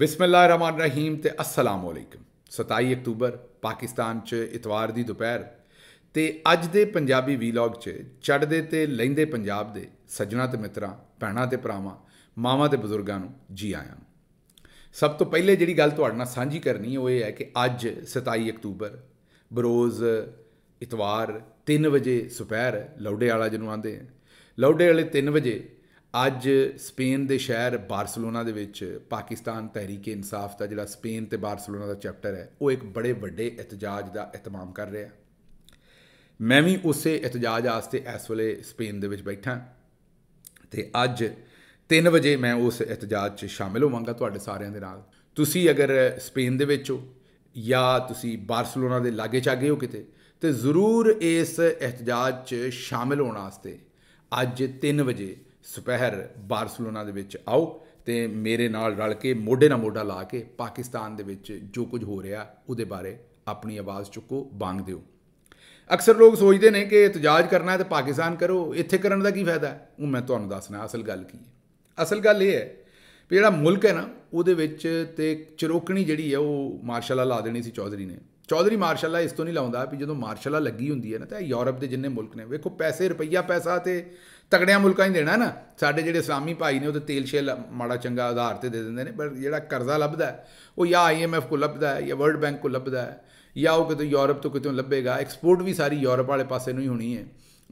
ਬਿਸਮਿਲ੍ਲਾਹਿਰਰਹਿਮਾਨਿਰਰਹੀਮ ਤੇ ਅਸਲਾਮ ਅਲੈਕਮ 27 ਅਕਤੂਬਰ ਪਾਕਿਸਤਾਨ 'ਚ ਇਤਵਾਰ ਦੀ ਦੁਪਹਿਰ ਤੇ ਅੱਜ ਦੇ ਪੰਜਾਬੀ ਵੀਲੌਗ 'ਚ ਚੜਦੇ ਤੇ ਲੈਂਦੇ ਪੰਜਾਬ ਦੇ ਸੱਜਣਾ ਤੇ ਮਿੱਤਰਾਂ ਭੈਣਾਂ ਤੇ ਭਰਾਵਾਂ ਮਾਵਾਂ ਤੇ ਬਜ਼ੁਰਗਾਂ ਨੂੰ ਜੀ ਆਇਆਂ ਸਭ ਤੋਂ ਪਹਿਲੇ ਜਿਹੜੀ ਗੱਲ ਤੁਹਾਡੇ ਨਾਲ ਸਾਂਝੀ ਕਰਨੀ ਉਹ ਇਹ ਹੈ ਕਿ ਅੱਜ 27 ਅਕਤੂਬਰ ਬਰੋਜ਼ ਇਤਵਾਰ 3 ਵਜੇ ਸੁਪਹਿਰ ਲੌਡੇ ਵਾਲਾ ਜਿਹਨੂੰ ਆਂਦੇ ਆ ਲੌਡੇ ਵਾਲੇ 3 ਵਜੇ ਅੱਜ ਸਪੇਨ ਦੇ ਸ਼ਹਿਰ ਬਾਰਸਲੋਨਾ ਦੇ ਵਿੱਚ ਪਾਕਿਸਤਾਨ ਤਹਿਰੀਕੇ ਇਨਸਾਫ ਦਾ ਜਿਹੜਾ ਸਪੇਨ ਤੇ ਬਾਰਸਲੋਨਾ ਦਾ ਚੈਪਟਰ ਹੈ ਉਹ ਇੱਕ ਬੜੇ ਵੱਡੇ ਇਤਜਾਜ ਦਾ ਇਤਮਾਮ ਕਰ ਰਿਹਾ ਮੈਂ ਵੀ ਉਸੇ ਇਤਜਾਜ ਆਸਤੇ ਇਸ ਵੇਲੇ ਸਪੇਨ ਦੇ ਵਿੱਚ ਬੈਠਾ ਤੇ ਅੱਜ 3 ਵਜੇ ਮੈਂ ਉਸ ਇਤਜਾਜ 'ਚ ਸ਼ਾਮਿਲ ਹੋਵਾਂਗਾ ਤੁਹਾਡੇ ਸਾਰਿਆਂ ਦੇ ਨਾਲ ਤੁਸੀਂ ਅਗਰ ਸਪੇਨ ਦੇ ਵਿੱਚ ਹੋ ਜਾਂ ਤੁਸੀਂ ਬਾਰਸਲੋਨਾ ਦੇ ਲਾਗੇ ਚਾਗੇ ਹੋ ਕਿਤੇ ਤੇ ਜ਼ਰੂਰ ਇਸ ਇਤਜਾਜ 'ਚ ਸ਼ਾਮਿਲ ਹੋਣ ਵਾਸਤੇ ਅੱਜ 3 ਵਜੇ ਸੁਪਹਿਰ ਬਾਰਸਲੋਨਾ ਦੇ ਵਿੱਚ ਆਓ ਤੇ ਮੇਰੇ ਨਾਲ ਰਲ ਕੇ ਮੋਢੇ ਨਾਲ ਮੋਢਾ ਲਾ ਕੇ ਪਾਕਿਸਤਾਨ ਦੇ ਵਿੱਚ ਜੋ ਕੁਝ ਹੋ ਰਿਹਾ ਉਹਦੇ ਬਾਰੇ ਆਪਣੀ ਆਵਾਜ਼ ਚੁੱਕੋ ਬਾਂਗ ਦਿਓ ਅਕਸਰ ਲੋਕ ਸੋਚਦੇ ਨੇ ਕਿ ਇਤਜਾਜ ਕਰਨਾ ਹੈ ਤੇ ਪਾਕਿਸਤਾਨ ਕਰੋ ਇੱਥੇ ਕਰਨ ਦਾ ਕੀ ਫਾਇਦਾ ਉਹ ਮੈਂ ਤੁਹਾਨੂੰ ਦੱਸਣਾ ਅਸਲ ਗੱਲ ਕੀ ਹੈ ਅਸਲ ਗੱਲ ਇਹ ਹੈ ਵੀ ਜਿਹੜਾ ਮੁਲਕ ਹੈ ਨਾ ਉਹਦੇ ਵਿੱਚ ਤੇ ਚਰੋਕਣੀ ਜਿਹੜੀ ਹੈ ਉਹ ਮਾਰਸ਼ਲਾ ਲਾ ਦੇਣੀ ਸੀ ਚੌਧਰੀ ਨੇ ਚੌਧਰੀ ਮਾਰਸ਼ਲਾ ਇਸ ਤੋਂ ਨਹੀਂ ਲਾਉਂਦਾ ਵੀ ਜਦੋਂ ਮਾਰਸ਼ਲਾ ਲੱਗੀ ਹੁੰਦੀ ਹੈ ਨਾ ਤਾਂ ਯੂਰਪ ਦੇ ਜਿੰਨੇ ਮੁਲਕ ਨੇ ਵੇਖੋ ਪੈਸੇ ਰੁਪਈਆ ਪੈਸਾ ਤੇ ਤਗੜਿਆਂ ਮੁਲਕਾਂ ਹੀ ਦੇਣਾ ਨਾ ਸਾਡੇ ਜਿਹੜੇ ਇਸਲਾਮੀ ਭਾਈ ਨੇ ਉਹ ਤੇ ਤੇਲ ਸ਼ੇਲ ਮਾੜਾ ਚੰਗਾ ਆਧਾਰ ਤੇ ਦੇ ਦਿੰਦੇ ਨੇ ਪਰ ਜਿਹੜਾ ਕਰਜ਼ਾ ਲੱਭਦਾ ਉਹ ਜਾਂ ਆਈਐਮਐਫ ਕੋ ਲੱਭਦਾ ਹੈ ਜਾਂ ਵਰਲਡ ਬੈਂਕ ਕੋ ਲੱਭਦਾ ਹੈ ਜਾਂ ਉਹ ਕਿਤੇ ਯੂਰਪ ਤੋਂ ਕਿਤੇ ਲੱਭੇਗਾ ਐਕਸਪੋਰਟ ਵੀ ਸਾਰੀ ਯੂਰਪ ਵਾਲੇ ਪਾਸੇ ਨੂੰ ਹੀ ਹੋਣੀ ਹੈ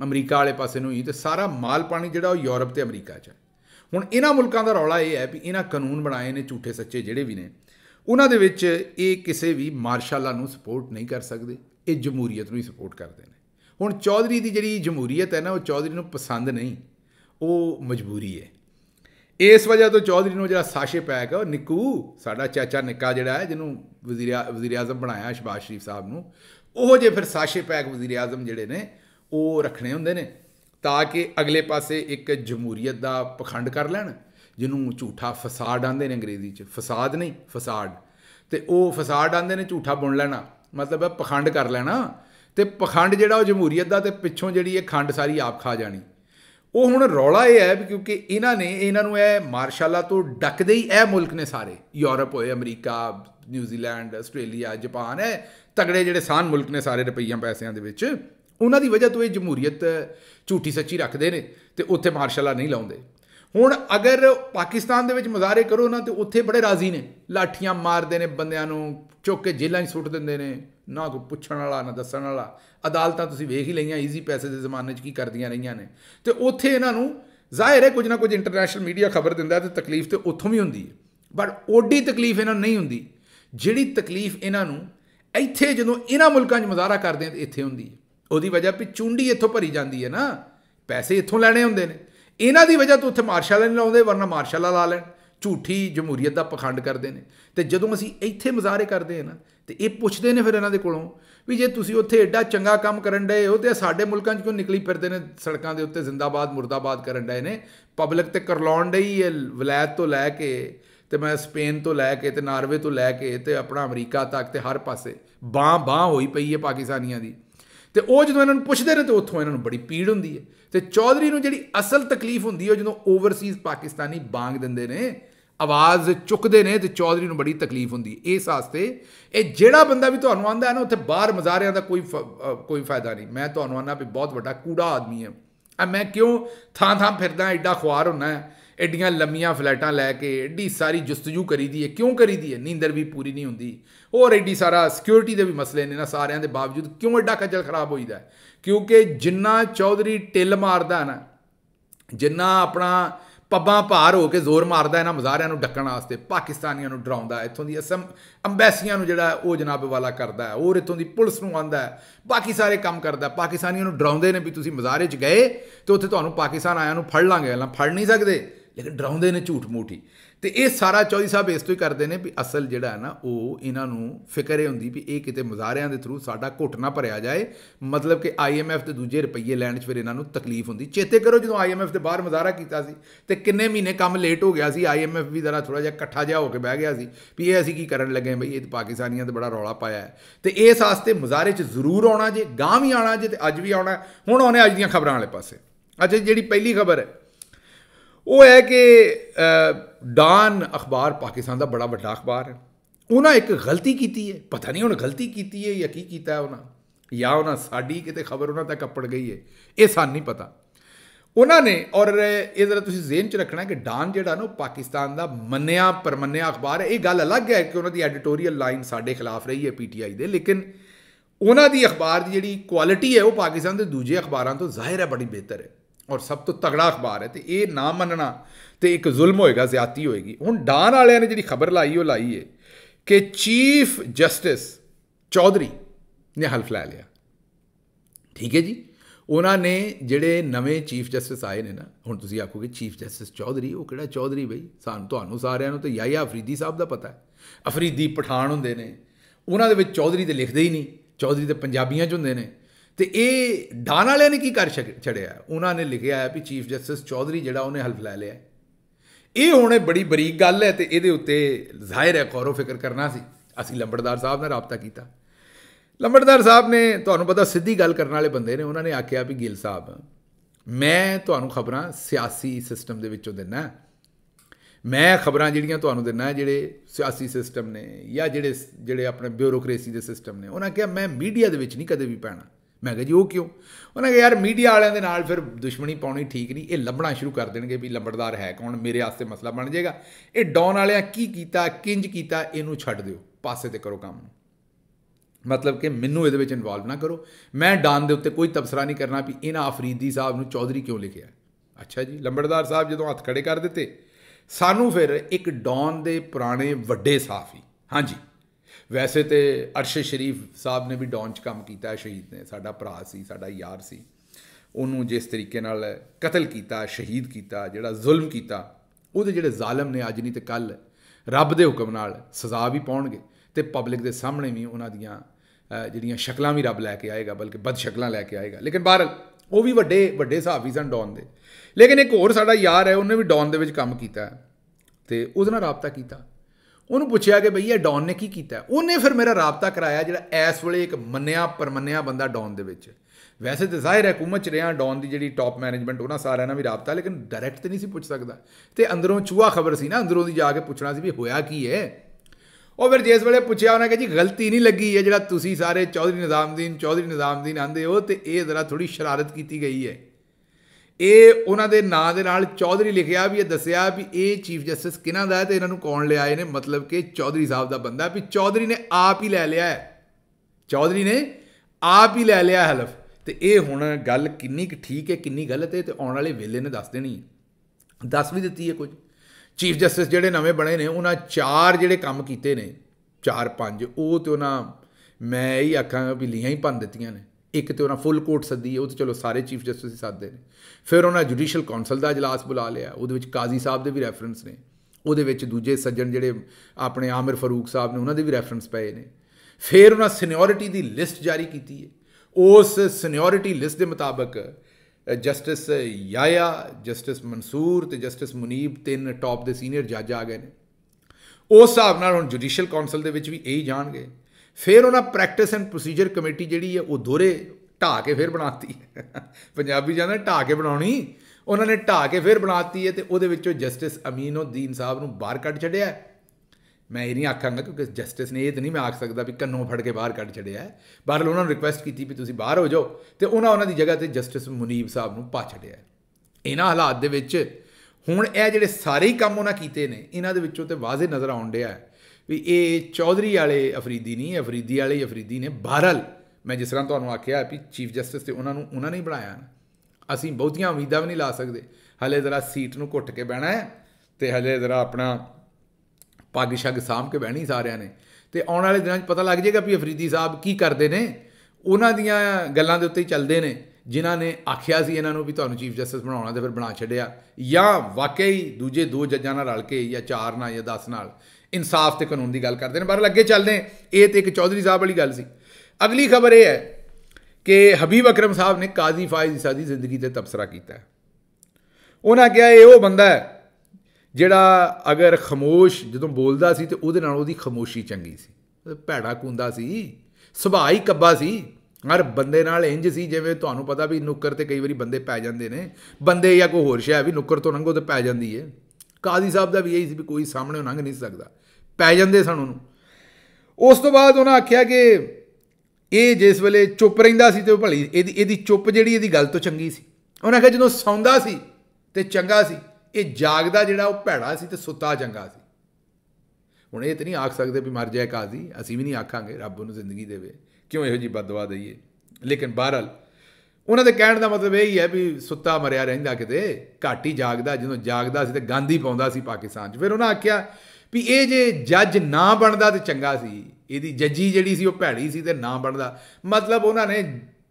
ਅਮਰੀਕਾ ਵਾਲੇ ਪਾਸੇ ਨੂੰ ਹੀ ਤੇ ਸਾਰਾ ਮਾਲ ਪਾਣੀ ਜਿਹੜਾ ਉਹ ਯੂਰਪ ਤੇ ਅਮਰੀਕਾ 'ਚ ਹੁਣ ਇਹਨਾਂ ਮੁਲਕਾਂ ਦਾ ਰੌਲਾ ਇਹ ਹੈ ਵੀ ਇਹਨਾਂ ਕਾਨੂੰਨ ਬਣਾਏ ਨੇ ਝੂਠੇ ਸੱਚੇ ਜਿਹੜੇ ਵੀ ਨੇ ਉਹਨਾਂ ਦੇ ਵਿੱਚ ਇਹ ਕਿਸੇ ਵੀ ਮਾਰਸ਼ਾਲਾ ਨੂੰ ਸਪੋਰਟ ਨਹੀਂ ਕਰ ਸਕਦੇ ਇਹ ਜਮਹੂਰੀਅਤ ਨੂੰ ਹੀ ਸਪੋਰਟ ਕਰਦੇ ਨੇ ਹੁਣ ਚੌਧਰੀ ਦੀ ਜਿਹੜੀ ਜਮਹੂਰੀਅਤ ਹੈ ਨਾ ਉਹ ਚੌਧਰੀ ਨੂੰ ਪਸੰਦ ਨਹੀਂ ਉਹ ਮਜਬੂਰੀ ਹੈ ਇਸ ਵਜ੍ਹਾ ਤੋਂ ਚੌਧਰੀ ਨੂੰ ਜਿਹੜਾ ਸਾਸ਼ੇ ਪੈਕ ਗਿਆ ਉਹ ਨਿੱਕੂ ਸਾਡਾ ਚਾਚਾ ਨਿੱਕਾ ਜਿਹੜਾ ਹੈ ਜਿਹਨੂੰ ਵਜ਼ੀਰ ਵਜ਼ੀਰ ਆਜ਼ਮ ਬਣਾਇਆ ਸ਼ਬਾਸ਼ ਸ਼ਰੀਫ ਸਾਹਿਬ ਨੂੰ ਉਹ ਜੇ ਫਿਰ ਸਾਸ਼ੇ ਪੈਕ ਵਜ਼ੀਰ ਆਜ਼ਮ ਜਿਹੜੇ ਨੇ ਉਹ ਰੱਖਣੇ ਹੁੰਦੇ ਨੇ ਤਾਂ ਕਿ ਅਗਲੇ ਪਾਸੇ ਇੱਕ ਜਮਹੂਰੀਅਤ ਦਾ ਪਖੰਡ ਕਰ ਲੈਣ ਜਿਹਨੂੰ ਝੂਠਾ ਫਸਾਡ ਆਂਦੇ ਨੇ ਅੰਗਰੇਜ਼ੀ 'ਚ ਫਸਾਦ ਨਹੀਂ ਫਸਾਡ ਤੇ ਉਹ ਫਸਾਡ ਆਂਦੇ ਨੇ ਝੂਠਾ ਬੁਣ ਲੈਣਾ ਮਤਲਬ ਹੈ ਪਖੰਡ ਕਰ ਲੈਣਾ ਤੇ ਪਖੰਡ ਜਿਹੜਾ ਉਹ ਜਮਹੂਰੀਅਤ ਦਾ ਤੇ ਪਿੱਛੋਂ ਜਿਹੜੀ ਇਹ ਖੰਡ ਸਾਰੀ ਆਪ ਖਾ ਜਾਣੀ ਉਹ ਹੁਣ ਰੌਲਾ ਇਹ ਹੈ ਕਿਉਂਕਿ ਇਹਨਾਂ ਨੇ ਇਹਨਾਂ ਨੂੰ ਇਹ ਮਾਰਸ਼ਾਲਾ ਤੋਂ ਡੱਕਦੇ ਹੀ ਇਹ ਮੁਲਕ ਨੇ ਸਾਰੇ ਯੂਰਪ ਹੋਏ ਅਮਰੀਕਾ ਨਿਊਜ਼ੀਲੈਂਡ ਆਸਟ੍ਰੇਲੀਆ ਜਾਪਾਨ ਹੈ ਤਗੜੇ ਜਿਹੜੇ ਸਾਨ ਮੁਲਕ ਨੇ ਸਾਰੇ ਰੁਪਈਆ ਪੈਸਿਆਂ ਦੇ ਵਿੱਚ ਉਹਨਾਂ ਦੀ ਵਜ੍ਹਾ ਤੋਂ ਇਹ ਜਮਹੂਰੀਅਤ ਝੂਠੀ ਸੱਚੀ ਰੱਖਦੇ ਨੇ ਤੇ ਉੱਥੇ ਮਾਰਸ਼ਾਲਾ ਨਹੀਂ ਲਾਉਂਦੇ ਹੁਣ ਅਗਰ ਪਾਕਿਸਤਾਨ ਦੇ ਵਿੱਚ ਮਜ਼ਾਰੇ ਕਰੋ ਨਾ ਤੇ ਉੱਥੇ ਬੜੇ ਰਾਜ਼ੀ ਨੇ ਲਾਠੀਆਂ ਮਾਰਦੇ ਨੇ ਬੰਦਿਆਂ ਨੂੰ ਚੁੱਕ ਕੇ ਜੇਲ੍ਹਾਂ 'ਚ ਸੁੱਟ ਦਿੰਦੇ ਨੇ ਨਾ ਕੋ ਪੁੱਛਣ ਵਾਲਾ ਨਾ ਦੱਸਣ ਵਾਲਾ ਅਦਾਲਤਾਂ ਤੁਸੀਂ ਵੇਖ ਹੀ ਲਈਆਂ ਈਜ਼ੀ ਪੈਸੇ ਦੇ ਜ਼ਮਾਨੇ 'ਚ ਕੀ ਕਰਦੀਆਂ ਰਹੀਆਂ ਨੇ ਤੇ ਉੱਥੇ ਇਹਨਾਂ ਨੂੰ ਜ਼ਾਹਿਰ ਹੈ ਕੁਝ ਨਾ ਕੁਝ ਇੰਟਰਨੈਸ਼ਨਲ ਮੀਡੀਆ ਖਬਰ ਦਿੰਦਾ ਤੇ ਤਕਲੀਫ ਤੇ ਉੱਥੋਂ ਵੀ ਹੁੰਦੀ ਹੈ ਬਟ ਓਡੀ ਤਕਲੀਫ ਇਹਨਾਂ ਨੂੰ ਨਹੀਂ ਹੁੰਦੀ ਜਿਹੜੀ ਤਕਲੀਫ ਇਹਨਾਂ ਨੂੰ ਇੱਥੇ ਜਦੋਂ ਇਹਨਾਂ ਮੁਲਕਾਂ 'ਚ ਮਜ਼ਾਰਾ ਕਰਦੇ ਆ ਤੇ ਇੱਥੇ ਹੁੰਦੀ ਹੈ ਉਹਦੀ ਵਜ੍ਹਾ ਵੀ ਚੁੰਡੀ ਇੱਥੋਂ ਭਰੀ ਜਾਂਦੀ ਹੈ ਨਾ ਪੈਸੇ ਇੱਥੋਂ ਲੈਣੇ ਹੁੰਦੇ ਨੇ ਇਹਨਾਂ ਦੀ ਵਜ੍ਹਾ ਤੋਂ ਉੱਥੇ ਮਾਰਸ਼ਲ ਨਹੀਂ ਲਾਉਂਦੇ ਵਰਨਾ ਮਾਰਸ਼ਲ ਲਾ ਲੈਣ ਝੂਠੀ ਜਮਹੂਰੀਅਤ ਦਾ ਪਖੰਡ ਕਰਦੇ ਨੇ ਤੇ ਜਦੋਂ ਅਸੀਂ ਇੱਥੇ ਮਜ਼ਾਰੇ ਕਰਦੇ ਆ ਨਾ ਤੇ ਇਹ ਪੁੱਛਦੇ ਨੇ ਫਿਰ ਇਹਨਾਂ ਦੇ ਕੋਲੋਂ ਵੀ ਜੇ ਤੁਸੀਂ ਉੱਥੇ ਐਡਾ ਚੰਗਾ ਕੰਮ ਕਰਨ ਡਏ ਹੋ ਤੇ ਸਾਡੇ ਮੁਲਕਾਂ 'ਚ ਕਿਉਂ ਨਿਕਲੀ ਫਿਰਦੇ ਨੇ ਸੜਕਾਂ ਦੇ ਉੱਤੇ ਜ਼ਿੰਦਾਬਾਦ ਮਰਦਾਬਾਦ ਕਰਨ ਡਏ ਨੇ ਪਬਲਿਕ ਤੇ ਕਰਲਾਉਣ ਡਈ ਹੈ ਵਿਲਾਇਤ ਤੋਂ ਲੈ ਕੇ ਤੇ ਮੈਂ ਸਪੇਨ ਤੋਂ ਲੈ ਕੇ ਤੇ ਨਾਰਵੇ ਤੋਂ ਲੈ ਕੇ ਤੇ ਆਪਣਾ ਅਮਰੀਕਾ ਤੱਕ ਤੇ ਹਰ ਪਾਸੇ ਬਾਹ ਬਾਹ ਹੋਈ ਪਈ ਹੈ ਪਾਕਿਸਤਾਨੀਆਂ ਦੀ ਤੇ ਉਹ ਜਦੋਂ ਇਹਨਾਂ ਨੂੰ ਪੁੱਛਦੇ ਨੇ ਤੇ ਉੱਥੋਂ ਇਹਨਾਂ ਨੂੰ ਬੜੀ ਪੀੜ ਹੁੰਦੀ ਹੈ ਤੇ ਚੌਧਰੀ ਨੂੰ ਜਿਹੜੀ ਅਸਲ ਤਕਲੀਫ ਹੁੰਦੀ ਹੈ ਜਦੋਂ ਓਵਰਸੀਜ਼ ਪਾਕਿਸਤਾਨੀ ਬਾਗ ਦਿੰਦੇ ਨੇ ਆਵਾਜ਼ ਚੁੱਕਦੇ ਨੇ ਤੇ ਚੌਧਰੀ ਨੂੰ ਬੜੀ ਤਕਲੀਫ ਹੁੰਦੀ ਇਸ ਵਾਸਤੇ ਇਹ ਜਿਹੜਾ ਬੰਦਾ ਵੀ ਤੁਹਾਨੂੰ ਆਂਦਾ ਹੈ ਨਾ ਉੱਥੇ ਬਾਹਰ ਮਜ਼ਾਰਿਆਂ ਦਾ ਕੋਈ ਕੋਈ ਫਾਇਦਾ ਨਹੀਂ ਮੈਂ ਤੁਹਾਨੂੰ ਆਂਦਾ ਵੀ ਬਹੁਤ ਵੱਡਾ ਕੂੜਾ ਆਦਮੀ ਹੈ ਆ ਮੈਂ ਕਿਉਂ ਥਾਂ ਥਾਂ ਫਿਰਦਾ ਐਡਾ ਖੁਆਰ ਹੁੰਨਾ ਐਡੀਆਂ ਲੰਮੀਆਂ ਫਲੈਟਾਂ ਲੈ ਕੇ ਐਡੀ ਸਾਰੀ ਜਸਤਜੂ ਕਰੀਦੀ ਹੈ ਕਿਉਂ ਕਰੀਦੀ ਹੈ ਨੀਂਦਰ ਵੀ ਪੂਰੀ ਨਹੀਂ ਹੁੰਦੀ ਹੋਰ ਐਡੀ ਸਾਰਾ ਸਿਕਿਉਰਿਟੀ ਦੇ ਵੀ ਮਸਲੇ ਨੇ ਨਾ ਸਾਰਿਆਂ ਦੇ ਬਾਵਜੂਦ ਕਿਉਂ ਐਡਾ ਖੱਜਲ ਖਰਾਬ ਹੋਈਦਾ ਕਿਉਂਕਿ ਜਿੰਨਾ ਚੌਧਰੀ ਟਿੱਲ ਮਾਰਦਾ ਨਾ ਜਿੰਨਾ ਆਪਣਾ ਪੱਬਾਂ ਭਾਰ ਹੋ ਕੇ ਜ਼ੋਰ ਮਾਰਦਾ ਇਹਨਾਂ ਮਜ਼ਾਰਿਆਂ ਨੂੰ ਢੱਕਣ ਵਾਸਤੇ ਪਾਕਿਸਤਾਨੀਆਂ ਨੂੰ ਡਰਾਉਂਦਾ ਇੱਥੋਂ ਦੀ ਅਸਮ ਅੰਬੈਸੀਆਂ ਨੂੰ ਜਿਹੜਾ ਉਹ ਜਨਾਬ ਵਾਲਾ ਕਰਦਾ ਉਹ ਇੱਥੋਂ ਦੀ ਪੁਲਿਸ ਨੂੰ ਆਂਦਾ ਬਾਕੀ ਸਾਰੇ ਕੰਮ ਕਰਦਾ ਪਾਕਿਸਤਾਨੀਆਂ ਨੂੰ ਡਰਾਉਂਦੇ ਨੇ ਵੀ ਤੁਸੀਂ ਮਜ਼ਾਰੇ 'ਚ ਗਏ ਤੇ ਉੱਥੇ ਤੁਹਾਨੂੰ ਪਾਕਿਸਤਾਨ ਆਇਆਂ ਨੂੰ ਫੜ ਲਾਂਗੇ ਨਾ ਫੜ ਨਹੀਂ ਸਕਦੇ ਲੇਕਿਨ ਡਰਾਉਂਦੇ ਨੇ ਝੂਠ ਮੂਠੀ ਤੇ ਇਹ ਸਾਰਾ ਚੌਧਰੀ ਸਾਹਿਬ ਇਸ ਤੋਂ ਹੀ ਕਰਦੇ ਨੇ ਵੀ ਅਸਲ ਜਿਹੜਾ ਹੈ ਨਾ ਉਹ ਇਹਨਾਂ ਨੂੰ ਫਿਕਰ ਇਹ ਹੁੰਦੀ ਵੀ ਇਹ ਕਿਤੇ ਮਜ਼ਾਰਿਆਂ ਦੇ ਥਰੂ ਸਾਡਾ ਨਾ ਭਰਿਆ ਜਾਏ ਮਤਲਬ ਕਿ ਆਈਐਮਐਫ ਤੇ ਦੂਜੇ ਰੁਪਈਏ ਲੈਣ 'ਚ ਫਿਰ ਇਹਨਾਂ ਨੂੰ ਤਕਲੀਫ ਹੁੰਦੀ ਚੇਤੇ ਕਰੋ ਜਦੋਂ ਆਈਐਮਐਫ ਦੇ ਬਾਹਰ ਮਜ਼ਾਰਾ ਕੀਤਾ ਸੀ ਤੇ ਕਿੰਨੇ ਮਹੀਨੇ ਕੰਮ ਲੇਟ ਹੋ ਗਿਆ ਸੀ ਆਈਐਮਐਫ ਵੀ ਜ਼ਰਾ ਥੋੜਾ ਜਿਹਾ ਇਕੱਠਾ ਜਿਹਾ ਹੋ ਕੇ ਬਹਿ ਗਿਆ ਸੀ ਵੀ ਇਹ ਅਸੀਂ ਕੀ ਕਰਨ ਲੱਗੇ ਬਈ ਇਹ ਪਾਕਿਸਤਾਨੀਆਂ ਤੇ ਬੜਾ ਰੌਲਾ ਪਾਇਆ ਹੈ ਤੇ ਇਸ ਆਸਤੇ ਮਜ਼ਾਰੇ 'ਚ ਜ਼ਰੂਰ ਆਉਣਾ ਜੇ ਗਾਂ ਵੀ ਆਉਣਾ ਜੇ ਤੇ ਅੱਜ ਵੀ ਆਉਣਾ ਹੁਣ ਆਉਣੇ ਅੱਜ ਦੀਆਂ ਖਬਰਾਂ ਵਾਲੇ ਪਾਸੇ ਅੱਛਾ ਜਿਹੜੀ ਪਹਿਲੀ ਖਬਰ ਹੈ ਉਹ ਹੈ ਕਿ ਡਾਨ ਅਖਬਾਰ ਪਾਕਿਸਤਾਨ ਦਾ ਬੜਾ ਵੱਡਾ ਅਖਬਾਰ ਹੈ ਉਹਨਾਂ ਇੱਕ ਗਲਤੀ ਕੀਤੀ ਹੈ ਪਤਾ ਨਹੀਂ ਉਹਨਾਂ ਗਲਤੀ ਕੀਤੀ ਹੈ ਜਾਂ ਕੀ ਕੀਤਾ ਉਹਨਾਂ ਜਾਂ ਉਹਨਾਂ ਸਾਡੀ ਕਿਤੇ ਖਬਰ ਉਹਨਾਂ ਤੱਕ ਅਪੜ ਗਈ ਹੈ ਇਹ ਸਾਨੂੰ ਨਹੀਂ ਪਤਾ ਉਹਨਾਂ ਨੇ ਔਰ ਇਹ ਜ਼ਰਾ ਤੁਸੀਂ ਜ਼ੇਨ 'ਚ ਰੱਖਣਾ ਕਿ ਡਾਨ ਜਿਹੜਾ ਨਾ ਪਾਕਿਸਤਾਨ ਦਾ ਮੰਨਿਆ ਪਰਮੰਨਿਆ ਅਖਬਾਰ ਹੈ ਇਹ ਗੱਲ ਅਲੱਗ ਹੈ ਕਿ ਉਹਨਾਂ ਦੀ ਐਡੀਟੋਰੀਅਲ ਲਾਈਨ ਸਾਡੇ ਖਿਲਾਫ ਰਹੀ ਹੈ ਪੀਟੀਆਈ ਦੇ ਲੇਕਿਨ ਉਹਨਾਂ ਦੀ ਅਖਬਾਰ ਦੀ ਜਿਹੜੀ ਕੁਆਲਿਟੀ ਹੈ ਉਹ ਪਾਕਿਸਤਾਨ ਦੇ ਦੂਜੇ ਅਖਬਾਰਾਂ ਤੋਂ ਜ਼ਾਹਿਰ ਹੈ ਬੜੀ ਬਿਹਤਰ ਹੈ ਔਰ ਸਭ ਤੋਂ ਤਗੜਾ ਅਖਬਾਰ ਹੈ ਤੇ ਇਹ ਨਾ ਮੰਨਣਾ ਤੇ ਇੱਕ ਜ਼ੁਲਮ ਹੋਏਗਾ ਜ਼ਿਆਤੀ ਹੋਏਗੀ ਹੁਣ ਡਾਨ ਵਾਲਿਆਂ ਨੇ ਜਿਹੜੀ ਖਬਰ ਲਾਈ ਉਹ ਲਾਈ ਹੈ ਕਿ ਚੀਫ ਜਸਟਿਸ ਚੌਧਰੀ ਨੇ ਹਲਫ ਲੈ ਲਿਆ ਠੀਕ ਹੈ ਜੀ ਉਹਨਾਂ ਨੇ ਜਿਹੜੇ ਨਵੇਂ ਚੀਫ ਜਸਟਿਸ ਆਏ ਨੇ ਨਾ ਹੁਣ ਤੁਸੀਂ ਆਖੋਗੇ ਚੀਫ ਜਸਟਿਸ ਚੌਧਰੀ ਉਹ ਕਿਹੜਾ ਚੌਧਰੀ ਬਈ ਸਾਨੂੰ ਤੁਹਾਨੂੰ ਸਾਰਿਆਂ ਨੂੰ ਤਾਂ ਯਾਇਆ ਅਫਰੀਦੀ ਸਾਹਿਬ ਦਾ ਪਤਾ ਹੈ ਅਫਰੀਦੀ ਪਠਾਨ ਹੁੰਦੇ ਨੇ ਉਹਨਾਂ ਦੇ ਵਿੱਚ ਚੌਧਰੀ ਤੇ ਲਿਖਦੇ ਹੀ ਨਹੀਂ ਚੌਧਰੀ ਤੇ ਪੰਜਾਬੀਆਂ 'ਚ ਹੁੰਦੇ ਨੇ ਤੇ ਇਹ ਡਾਨ ਵਾਲਿਆਂ ਨੇ ਕੀ ਕਰ ਛੜਿਆ ਉਹਨਾਂ ਨੇ ਲਿਖਿਆ ਹੈ ਵੀ ਚੀਫ ਜਸਟਿਸ ਚੌਧਰੀ ਜਿਹੜਾ ਉਹਨੇ ਹਲਫ ਲੈ ਲਿਆ ਇਹ ਹੁਣੇ ਬੜੀ ਬਰੀਕ ਗੱਲ ਹੈ ਤੇ ਇਹਦੇ ਉੱਤੇ ਜ਼ਾਹਿਰ ਹੈ ਕੋਰੋ ਫਿਕਰ ਕਰਨਾ ਸੀ ਅਸੀਂ ਲੰਬੜਦਾਰ ਸਾਹਿਬ ਨਾਲ ਰਾਬਤਾ ਕੀਤਾ ਲੰਬੜਦਾਰ ਸਾਹਿਬ ਨੇ ਤੁਹਾਨੂੰ ਪਤਾ ਸਿੱਧੀ ਗੱਲ ਕਰਨ ਵਾਲੇ ਬੰਦੇ ਨੇ ਉਹਨਾਂ ਨੇ ਆਖਿਆ ਵੀ ਗਿੱਲ ਸਾਹਿਬ ਮੈਂ ਤੁਹਾਨੂੰ ਖਬਰਾਂ ਸਿਆਸੀ ਸਿਸਟਮ ਦੇ ਵਿੱਚੋਂ ਦਿੰਨਾ ਮੈਂ ਖਬਰਾਂ ਜਿਹੜੀਆਂ ਤੁਹਾਨੂੰ ਦਿੰਨਾ ਜਿਹੜੇ ਸਿਆਸੀ ਸਿਸਟਮ ਨੇ ਜਾਂ ਜਿਹੜੇ ਜਿਹੜੇ ਆਪਣੇ ਬਿਊਰੋਕ੍ਰੇਸੀ ਦੇ ਸਿਸਟਮ ਨੇ ਉਹਨਾਂ ਕਿਹਾ ਮੈਂ ਮੀਡੀਆ ਦੇ ਵਿੱਚ ਨਹੀਂ ਕਦੇ ਵੀ ਪੈਣਾ ਮੈਂ ਕਿਹਾ ਜੀ ਉਹ ਕਿਉਂ ਉਹਨਾਂ ਕਿਹਾ ਯਾਰ ਮੀਡੀਆ ਵਾਲਿਆਂ ਦੇ ਨਾਲ ਫਿਰ ਦੁਸ਼ਮਣੀ ਪਾਉਣੀ ਠੀਕ ਨਹੀਂ ਇਹ ਲੱਭਣਾ ਸ਼ੁਰੂ ਕਰ ਦੇਣਗੇ ਵੀ ਲੰਬੜਦਾਰ ਹੈ ਕੌਣ ਮੇਰੇ ਆਸਤੇ ਮਸਲਾ ਬਣ ਜਾਏਗਾ ਇਹ ਡੌਨ ਵਾਲਿਆਂ ਕੀ ਕੀਤਾ ਕਿੰਜ ਕੀਤਾ ਇਹਨੂੰ ਛੱਡ ਦਿਓ ਪਾਸੇ ਤੇ ਕਰੋ ਕੰਮ ਮਤਲਬ ਕਿ ਮੈਨੂੰ ਇਹਦੇ ਵਿੱਚ ਇਨਵੋਲਵ ਨਾ ਕਰੋ ਮੈਂ ਡਾਨ ਦੇ ਉੱਤੇ ਕੋਈ ਤਬਸਰਾ ਨਹੀਂ ਕਰਨਾ ਵੀ ਇਹਨਾਂ ਅਫਰੀਦੀ ਸਾਹਿਬ ਨੂੰ ਚੌਧਰੀ ਕਿਉਂ ਲਿਖਿਆ ਅੱਛਾ ਜੀ ਲੰਬੜਦਾਰ ਸਾਹਿਬ ਜਦੋਂ ਹੱਥ ਖੜੇ ਕਰ ਦਿੱਤੇ ਸਾਨੂੰ ਫਿਰ ਇੱਕ ਡੌਨ ਦੇ ਪੁਰਾਣੇ ਵੱਡੇ ਸਾਫੀ ਹਾਂਜੀ ਵੈਸੇ ਤੇ ਅਰਸ਼ ਸ਼ਰੀਫ ਸਾਹਿਬ ਨੇ ਵੀ ਡੌਂਚ ਕੰਮ ਕੀਤਾ ਸ਼ਹੀਦ ਨੇ ਸਾਡਾ ਭਰਾ ਸੀ ਸਾਡਾ ਯਾਰ ਸੀ ਉਹਨੂੰ ਜਿਸ ਤਰੀਕੇ ਨਾਲ ਕਤਲ ਕੀਤਾ ਸ਼ਹੀਦ ਕੀਤਾ ਜਿਹੜਾ ਜ਼ੁਲਮ ਕੀਤਾ ਉਹਦੇ ਜਿਹੜੇ ਜ਼ਾਲਮ ਨੇ ਅੱਜ ਨਹੀਂ ਤੇ ਕੱਲ ਰੱਬ ਦੇ ਹੁਕਮ ਨਾਲ ਸਜ਼ਾ ਵੀ ਪਾਉਣਗੇ ਤੇ ਪਬਲਿਕ ਦੇ ਸਾਹਮਣੇ ਵੀ ਉਹਨਾਂ ਦੀਆਂ ਜਿਹੜੀਆਂ ਸ਼ਕਲਾਂ ਵੀ ਰੱਬ ਲੈ ਕੇ ਆਏਗਾ ਬਲਕਿ ਬਦ ਸ਼ਕਲਾਂ ਲੈ ਕੇ ਆਏਗਾ ਲੇਕਿਨ ਬਹਰ ਉਹ ਵੀ ਵੱਡੇ ਵੱਡੇ ਹਿਸਾਬ ਸਨ ਡੌਨ ਦੇ ਲੇਕਿਨ ਇੱਕ ਹੋਰ ਸਾਡਾ ਯਾਰ ਹੈ ਉਹਨੇ ਵੀ ਡੌਨ ਦੇ ਵਿੱਚ ਕੰਮ ਕੀਤਾ ਤੇ ਉਹਦੇ ਨਾਲ ਰابطਾ ਕੀਤਾ ਉਹਨੂੰ ਪੁੱਛਿਆ ਕਿ ਭਈ ਇਹ ਡੌਨ ਨੇ ਕੀ ਕੀਤਾ ਉਹਨੇ ਫਿਰ ਮੇਰਾ ਰਾਬਤਾ ਕਰਾਇਆ ਜਿਹੜਾ ਇਸ ਵੇਲੇ ਇੱਕ ਮੰਨਿਆ ਪਰਮੰਨਿਆ ਬੰਦਾ ਡੌਨ ਦੇ ਵਿੱਚ ਵੈਸੇ ਤੇ ਜ਼ਾਹਿਰ ਹੈ ਹਕੂਮਤ ਚ ਰਿਆਂ ਡੌਨ ਦੀ ਜਿਹੜੀ ਟਾਪ ਮੈਨੇਜਮੈਂਟ ਉਹਨਾਂ ਸਾਰਿਆਂ ਨਾਲ ਵੀ ਰਾਬਤਾ ਲੇਕਿਨ ਡਾਇਰੈਕਟ ਤੇ ਨਹੀਂ ਸੀ ਪੁੱਛ ਸਕਦਾ ਤੇ ਅੰਦਰੋਂ ਚੂਹਾ ਖਬਰ ਸੀ ਨਾ ਅੰਦਰੋਂ ਦੀ ਜਾ ਕੇ ਪੁੱਛਣਾ ਸੀ ਵੀ ਹੋਇਆ ਕੀ ਹੈ ਉਹ ਫਿਰ ਜਿਸ ਵੇਲੇ ਪੁੱਛਿਆ ਉਹਨਾਂ ਕਿ ਜੀ ਗਲਤੀ ਨਹੀਂ ਲੱਗੀ ਹੈ ਜਿਹੜਾ ਤੁਸੀਂ ਸਾਰੇ ਚੌਧਰੀ ਨਿਜ਼ਾਮਦੀਨ ਚੌਧਰੀ ਨਿਜ਼ਾਮਦੀਨ ਆਂਦੇ ਹੋ ਤੇ ਇਹ ਜ਼ਰਾ ਥੋੜੀ ਸ਼ਰਾਰਤ ਕੀਤੀ ਗਈ ਹੈ ਇਹ ਉਹਨਾਂ ਦੇ ਨਾਂ ਦੇ ਨਾਲ ਚੌਧਰੀ ਲਿਖਿਆ ਵੀ ਇਹ ਦੱਸਿਆ ਵੀ ਇਹ ਚੀਫ ਜਸਟਿਸ ਕਿਨਾਂ ਦਾ ਹੈ ਤੇ ਇਹਨਾਂ ਨੂੰ ਕੌਣ ਲੈ ਆਏ ਨੇ ਮਤਲਬ ਕਿ ਚੌਧਰੀ ਸਾਹਿਬ ਦਾ ਬੰਦਾ ਵੀ ਚੌਧਰੀ ਨੇ ਆਪ ਹੀ ਲੈ ਲਿਆ ਹੈ ਚੌਧਰੀ ਨੇ ਆਪ ਹੀ ਲੈ ਲਿਆ ਹਲਫ ਤੇ ਇਹ ਹੁਣ ਗੱਲ ਕਿੰਨੀ ਕੁ ਠੀਕ ਹੈ ਕਿੰਨੀ ਗਲਤ ਹੈ ਤੇ ਆਉਣ ਵਾਲੇ ਵੇਲੇ ਨੇ ਦੱਸ ਦੇਣੀ ਦੱਸ ਵੀ ਦਿੱਤੀ ਹੈ ਕੁਝ ਚੀਫ ਜਸਟਿਸ ਜਿਹੜੇ ਨਵੇਂ ਬਣੇ ਨੇ ਉਹਨਾਂ ਚਾਰ ਜਿਹੜੇ ਕੰਮ ਕੀਤੇ ਨੇ ਚਾਰ ਪੰਜ ਉਹ ਤੇ ਉਹਨਾਂ ਮੈਂ ਹੀ ਅੱਖਾਂ ਵੀ ਲੀਆਂ ਹੀ ਭੰਨ ਦਿੱਤੀਆਂ ਨੇ ਇੱਕ ਤੇ ਉਹਨਾਂ ਫੁੱਲ ਕੋਰਟ ਸੱਦੀ ਹੈ ਉਹ ਤੇ ਚਲੋ ਸਾਰੇ ਚੀਫ ਜਸਟਿਸ ਹੀ ਸੱਦਦੇ ਨੇ ਫਿਰ ਉਹਨਾਂ ਜੁਡੀਸ਼ੀਅਲ ਕਾਉਂਸਲ ਦਾ اجلاس ਬੁਲਾ ਲਿਆ ਉਹਦੇ ਵਿੱਚ ਕਾਜ਼ੀ ਸਾਹਿਬ ਦੇ ਵੀ ਰੈਫਰੈਂਸ ਨੇ ਉਹਦੇ ਵਿੱਚ ਦੂਜੇ ਸੱਜਣ ਜਿਹੜੇ ਆਪਣੇ ਆਮਿਰ ਫਾਰੂਕ ਸਾਹਿਬ ਨੇ ਉਹਨਾਂ ਦੇ ਵੀ ਰੈਫਰੈਂਸ ਪਏ ਨੇ ਫਿਰ ਉਹਨਾਂ ਸੀਨੀਅਰਿਟੀ ਦੀ ਲਿਸਟ ਜਾਰੀ ਕੀਤੀ ਹੈ ਉਸ ਸੀਨੀਅਰਿਟੀ ਲਿਸਟ ਦੇ ਮੁਤਾਬਕ ਜਸਟਿਸ ਯਾਇਆ ਜਸਟਿਸ ਮਨਸੂਰ ਤੇ ਜਸਟਿਸ ਮੁਨੀਬ ਤਿੰਨ ਟਾਪ ਦੇ ਸੀਨੀਅਰ ਜੱਜ ਆ ਗਏ ਨੇ ਉਸ ਹਿਸਾਬ ਨਾਲ ਹੁਣ ਜੁਡੀਸ਼ੀਅਲ ਕਾਉਂਸਲ ਦੇ ਵਿੱਚ ਵੀ ਇਹੀ ਜਾਣਗੇ ਫਿਰ ਉਹਨਾਂ ਪ੍ਰੈਕਟਿਸ ਐਂਡ ਪ੍ਰੋਸੀਜਰ ਕਮੇਟੀ ਜਿਹੜੀ ਹੈ ਉਹ ਦੋਰੇ ਢਾ ਕੇ ਫਿਰ ਬਣਾਤੀ ਪੰਜਾਬੀ ਜਾਨਾ ਢਾ ਕੇ ਬਣਾਉਣੀ ਉਹਨਾਂ ਨੇ ਢਾ ਕੇ ਫਿਰ ਬਣਾਤੀ ਹੈ ਤੇ ਉਹਦੇ ਵਿੱਚੋਂ ਜਸਟਿਸ ਅਮੀਨਉਦੀਨ ਸਾਹਿਬ ਨੂੰ ਬਾਹਰ ਕੱਢ ਛੱਡਿਆ ਮੈਂ ਇਹ ਨਹੀਂ ਆਖਾਂਗਾ ਕਿਉਂਕਿ ਜਸਟਿਸ ਨੇ ਇਹ ਤਾਂ ਨਹੀਂ ਮੈਂ ਆਖ ਸਕਦਾ ਵੀ ਕੰਨੋਂ ਫੜ ਕੇ ਬਾਹਰ ਕੱਢ ਛੱਡਿਆ ਬਾਹਰ ਉਹਨਾਂ ਨੇ ਰਿਕੁਐਸਟ ਕੀਤੀ ਵੀ ਤੁਸੀਂ ਬਾਹਰ ਹੋ ਜਾਓ ਤੇ ਉਹਨਾਂ ਉਹਨਾਂ ਦੀ ਜਗ੍ਹਾ ਤੇ ਜਸਟਿਸ ਮੁਨੀਬ ਸਾਹਿਬ ਨੂੰ ਪਾ ਛੱਡਿਆ ਇਹਨਾਂ ਹਾਲਾਤ ਦੇ ਵਿੱਚ ਹੁਣ ਇਹ ਜਿਹੜੇ ਸਾਰੇ ਕੰਮ ਉਹਨਾਂ ਕੀਤੇ ਨੇ ਇਹਨਾਂ ਦੇ ਵਿੱਚੋਂ ਤੇ ਵਾਜ਼ੇ ਨਜ਼ਰ ਆਉਣ ਡਿਆ ਹੈ ਵੀ ਇਹ ਚੌਧਰੀ ਵਾਲੇ ਅਫਰੀਦੀ ਨਹੀਂ ਅਫਰੀਦੀ ਵਾਲੇ ਅਫਰੀਦੀ ਨੇ ਬਹਰਲ ਮੈਂ ਜਿਸ ਤਰ੍ਹਾਂ ਤੁਹਾਨੂੰ ਆਖਿਆ ਵੀ ਚੀਫ ਜਸਟਿਸ ਤੇ ਉਹਨਾਂ ਨੂੰ ਉਹਨਾਂ ਨੇ ਬਣਾਇਆ ਅਸੀਂ ਬਹੁਤੀਆਂ ਉਮੀਦਾਂ ਵੀ ਨਹੀਂ ਲਾ ਸਕਦੇ ਹਲੇ ਜ਼ਰਾ ਸੀਟ ਨੂੰ ਘੁੱਟ ਕੇ ਬਹਿਣਾ ਹੈ ਤੇ ਹਲੇ ਜ਼ਰਾ ਆਪਣਾ ਪੱਗ ਸ਼ੱਗ ਸਾਮ ਕੇ ਬਹਿਣੀ ਸਾਰਿਆਂ ਨੇ ਤੇ ਆਉਣ ਵਾਲੇ ਦਿਨਾਂ 'ਚ ਪਤਾ ਲੱਗ ਜਾਏਗਾ ਵੀ ਅਫਰੀਦੀ ਸਾਹਿਬ ਕੀ ਕਰਦੇ ਨੇ ਉਹਨਾਂ ਦੀਆਂ ਗੱਲਾਂ ਦੇ ਉੱਤੇ ਹੀ ਚੱਲਦੇ ਨੇ ਜਿਨ੍ਹਾਂ ਨੇ ਆਖਿਆ ਸੀ ਇਹਨਾਂ ਨੂੰ ਵੀ ਤੁਹਾਨੂੰ ਚੀਫ ਜਸਟਿਸ ਬਣਾਉਣਾ ਤੇ ਫਿਰ ਬਣਾ ਛੱਡਿਆ ਜਾਂ ਵਾਕਈ ਦੂਜੇ ਦੋ ਜੱਜਾਂ ਨਾਲ ਰਲ ਕੇ ਜਾਂ ਚਾਰ ਨਾਲ ਜਾਂ 10 ਨਾਲ ਇਨਸਾਫ ਤੇ ਕਾਨੂੰਨ ਦੀ ਗੱਲ ਕਰਦੇ ਨੇ ਬਹਰ ਅੱਗੇ ਚੱਲਦੇ ਇਹ ਤੇ ਇੱਕ ਚੌਧਰੀ ਸਾਹਿਬ ਵਾਲੀ ਗੱਲ ਸੀ ਅਗਲੀ ਖਬਰ ਇਹ ਹੈ ਕਿ ਹਬੀਬ ਅਕਰਮ ਸਾਹਿਬ ਨੇ ਕਾਜ਼ੀ ਫਾਇਜ਼ ਇਸਾ ਦੀ ਜ਼ਿੰਦਗੀ ਤੇ ਤਬਸਰਾ ਕੀਤਾ ਉਹਨਾਂ ਕਿਹਾ ਇਹ ਉਹ ਬੰਦਾ ਹੈ ਜਿਹੜਾ ਅਗਰ ਖਮੋਸ਼ ਜਦੋਂ ਬੋਲਦਾ ਸੀ ਤੇ ਉਹਦੇ ਨਾਲ ਉਹਦੀ ਖਮੋਸ਼ੀ ਚੰਗੀ ਸੀ ਭੈੜਾ ਕੁੰਦਾ ਸੀ ਸੁਭਾਅ ਹੀ ਕੱਬਾ ਸੀ ਹਰ ਬੰਦੇ ਨਾਲ ਇੰਜ ਸੀ ਜਿਵੇਂ ਤੁਹਾਨੂੰ ਪਤਾ ਵੀ ਨੁੱਕਰ ਤੇ ਕਈ ਵਾਰੀ ਬੰਦੇ ਪੈ ਜਾਂਦੇ ਨੇ ਬੰਦੇ ਜਾਂ ਕੋਈ ਹੋਰ ਸ਼ੈ ਵੀ ਨੁੱਕਰ ਤੋਂ ਨੰਗੋ ਤੇ ਪੈ ਜਾਂਦੀ ਏ ਕਾਜ਼ੀ ਸਾਹਿਬ ਦਾ ਵੀ ਇਹੀ ਸੀ ਵੀ ਕੋਈ ਸਾਹਮਣੇ ਨੰਗ ਨਹੀਂ ਸਕਦਾ ਪੈ ਜਾਂਦੇ ਸਨ ਉਹਨੂੰ ਉਸ ਤੋਂ ਬਾਅਦ ਉਹਨਾਂ ਆਖਿਆ ਕਿ ਇਹ ਜਿਸ ਵੇਲੇ ਚੁੱਪ ਰਹਿੰਦਾ ਸੀ ਤੇ ਉਹ ਭਲੀ ਇਹਦੀ ਇਹਦੀ ਚੁੱਪ ਜਿਹੜੀ ਇਹਦੀ ਗੱਲ ਤੋਂ ਚੰਗੀ ਸੀ ਉਹਨਾਂ ਆਖਿਆ ਜਦੋਂ ਸੌਂਦਾ ਸੀ ਤੇ ਚੰਗਾ ਸੀ ਇਹ ਜਾਗਦਾ ਜਿਹੜਾ ਉਹ ਭੈੜਾ ਸੀ ਤੇ ਸੁੱਤਾ ਚੰਗਾ ਸੀ ਹੁਣ ਇਹ ਤੇ ਨਹੀਂ ਆਖ ਸਕਦੇ ਵੀ ਮਰ ਜਾਏ ਕਾਜ਼ੀ ਅਸੀਂ ਵੀ ਨਹੀਂ ਆਖਾਂਗੇ ਰੱਬ ਉਹਨੂੰ ਜ਼ਿੰਦਗੀ ਦੇਵੇ ਕਿਉਂ ਇਹੋ ਜੀ ਬਦਵਾ ਦਈਏ ਲੇਕਿਨ ਬਹਰਲ ਉਹਨਾਂ ਦੇ ਕਹਿਣ ਦਾ ਮਤਲਬ ਇਹ ਹੀ ਹੈ ਵੀ ਸੁੱਤਾ ਮਰਿਆ ਰਹਿੰਦਾ ਕਿਤੇ ਘਾਟੀ ਜਾਗਦਾ ਜਦੋਂ ਜਾਗਦਾ ਸੀ ਤੇ ਗਾਂਧੀ ਪਾਉਂਦਾ ਸੀ ਪਾਕਿਸਤਾਨ 'ਚ ਫਿਰ ਉਹਨਾਂ ਆਖਿਆ ਵੀ ਇਹ ਜੇ ਜੱਜ ਨਾ ਬਣਦਾ ਤੇ ਚੰਗਾ ਸੀ ਇਹਦੀ ਜੱਜੀ ਜਿਹੜੀ ਸੀ ਉਹ ਭੈੜੀ ਸੀ ਤੇ ਨਾ ਬਣਦਾ ਮਤਲਬ ਉਹਨਾਂ ਨੇ